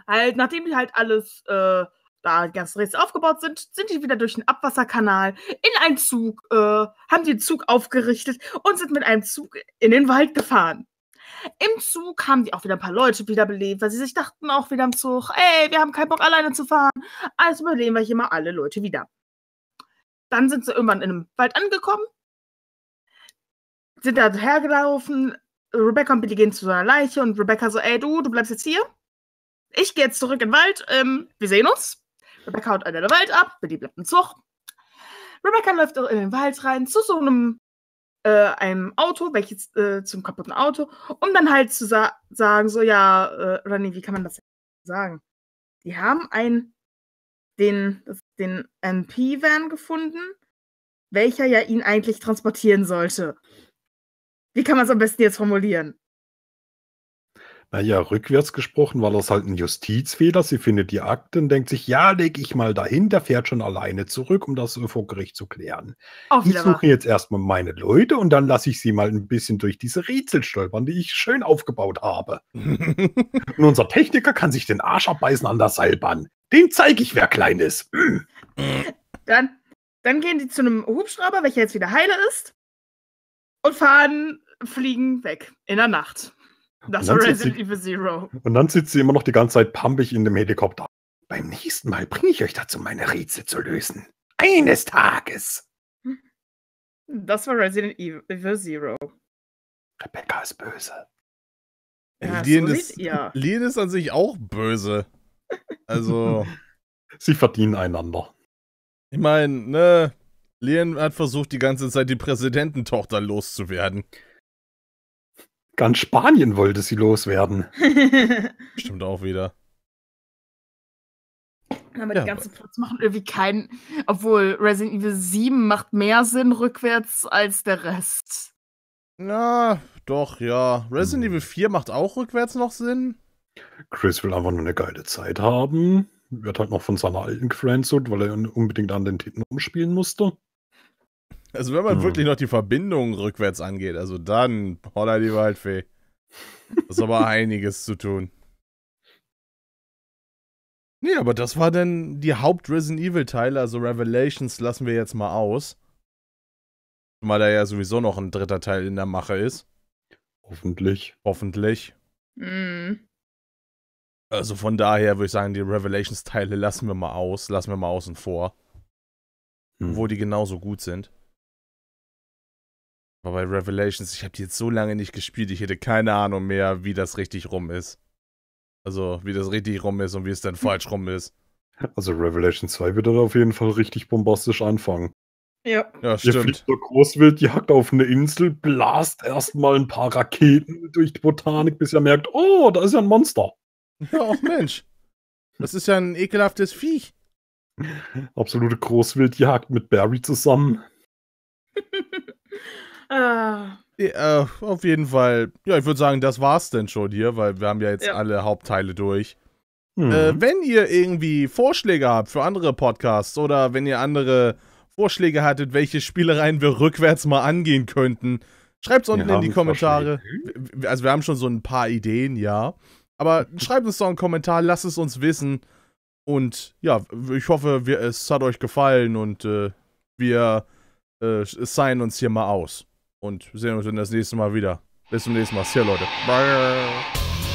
Halt, nachdem die halt alles, äh, da die ganzen Rätsel aufgebaut sind, sind die wieder durch einen Abwasserkanal in einen Zug, äh, haben den Zug aufgerichtet und sind mit einem Zug in den Wald gefahren. Im Zug haben die auch wieder ein paar Leute wiederbelebt, weil sie sich dachten auch wieder im Zug, ey, wir haben keinen Bock alleine zu fahren, also überleben wir hier mal alle Leute wieder. Dann sind sie irgendwann in einem Wald angekommen, sind da hergelaufen, Rebecca und Billy gehen zu seiner Leiche und Rebecca so, ey, du, du bleibst jetzt hier. Ich gehe jetzt zurück in den Wald, ähm, wir sehen uns. Rebecca haut einer den Wald ab, Billy bleibt im Zug. Rebecca läuft auch in den Wald rein zu so einem äh, einem Auto, welches äh, zum kaputten Auto, um dann halt zu sa sagen, so ja, äh, oder wie kann man das sagen? Die haben einen, den, den MP-Van gefunden, welcher ja ihn eigentlich transportieren sollte. Wie kann man es am besten jetzt formulieren? Naja, rückwärts gesprochen war das halt ein Justizfehler. Sie findet die Akten, denkt sich, ja, leg ich mal dahin, der fährt schon alleine zurück, um das äh, vor Gericht zu klären. Auch ich suche jetzt erstmal meine Leute und dann lasse ich sie mal ein bisschen durch diese Rätsel stolpern, die ich schön aufgebaut habe. *laughs* und unser Techniker kann sich den Arsch abbeißen an der Seilbahn. Den zeige ich, wer klein ist. *clears throat* dann, dann gehen die zu einem Hubschrauber, welcher jetzt wieder heile ist, und fahren, fliegen weg in der Nacht. Das war Resident Evil Zero. Und dann sitzt sie immer noch die ganze Zeit pampig in dem Helikopter. Beim nächsten Mal bringe ich euch dazu, meine Rätsel zu lösen. Eines Tages. Das war Resident Evil Zero. Rebecca ist böse. Äh, ja, Lien, so ist, ja. *laughs* Lien ist an sich auch böse. Also. *laughs* Sie verdienen einander. Ich meine, ne, Lien hat versucht, die ganze Zeit die Präsidententochter loszuwerden. Ganz Spanien wollte sie loswerden. *laughs* Stimmt auch wieder. Aber ja, die ganzen Plots machen irgendwie keinen. Obwohl Resident Evil 7 macht mehr Sinn rückwärts als der Rest. Na, doch, ja. Resident hm. Evil 4 macht auch rückwärts noch Sinn. Chris will einfach nur eine geile Zeit haben. Wird halt noch von seiner alten gefriendzoned, weil er unbedingt an den Titten umspielen musste. Also wenn man hm. wirklich noch die Verbindung rückwärts angeht, also dann, holla die Waldfee. Das ist aber *laughs* einiges zu tun. Nee, aber das war denn die Haupt-Resident Evil-Teile, also Revelations lassen wir jetzt mal aus. Weil da ja sowieso noch ein dritter Teil in der Mache ist. Hoffentlich. Hoffentlich. Mhm. Also von daher würde ich sagen, die Revelations-Teile lassen wir mal aus, lassen wir mal außen vor. Mhm. Wo hm. die genauso gut sind. Aber bei Revelations, ich habe die jetzt so lange nicht gespielt, ich hätte keine Ahnung mehr, wie das richtig rum ist. Also, wie das richtig rum ist und wie es dann hm. falsch rum ist. Also, Revelation 2 wird dann auf jeden Fall richtig bombastisch anfangen. Ja. ja stimmt. Ihr fliegt zur Großwildjagd auf eine Insel, blast erstmal ein paar Raketen durch die Botanik, bis ihr merkt, oh, da ist ja ein Monster. *laughs* Ja, auch Mensch. Das ist ja ein ekelhaftes Viech. Absolute Großwildjagd mit Barry zusammen. *laughs* Ah. Ja, auf jeden Fall. Ja, ich würde sagen, das war's denn schon hier, weil wir haben ja jetzt ja. alle Hauptteile durch. Hm. Äh, wenn ihr irgendwie Vorschläge habt für andere Podcasts oder wenn ihr andere Vorschläge hattet, welche Spielereien wir rückwärts mal angehen könnten, schreibt es unten wir in die Kommentare. Also wir haben schon so ein paar Ideen, ja. Aber *laughs* schreibt uns doch einen Kommentar, lasst es uns wissen. Und ja, ich hoffe, wir, es hat euch gefallen und äh, wir äh, signen uns hier mal aus. Und sehen uns dann das nächste Mal wieder. Bis zum nächsten Mal. Ciao, Leute. Bye.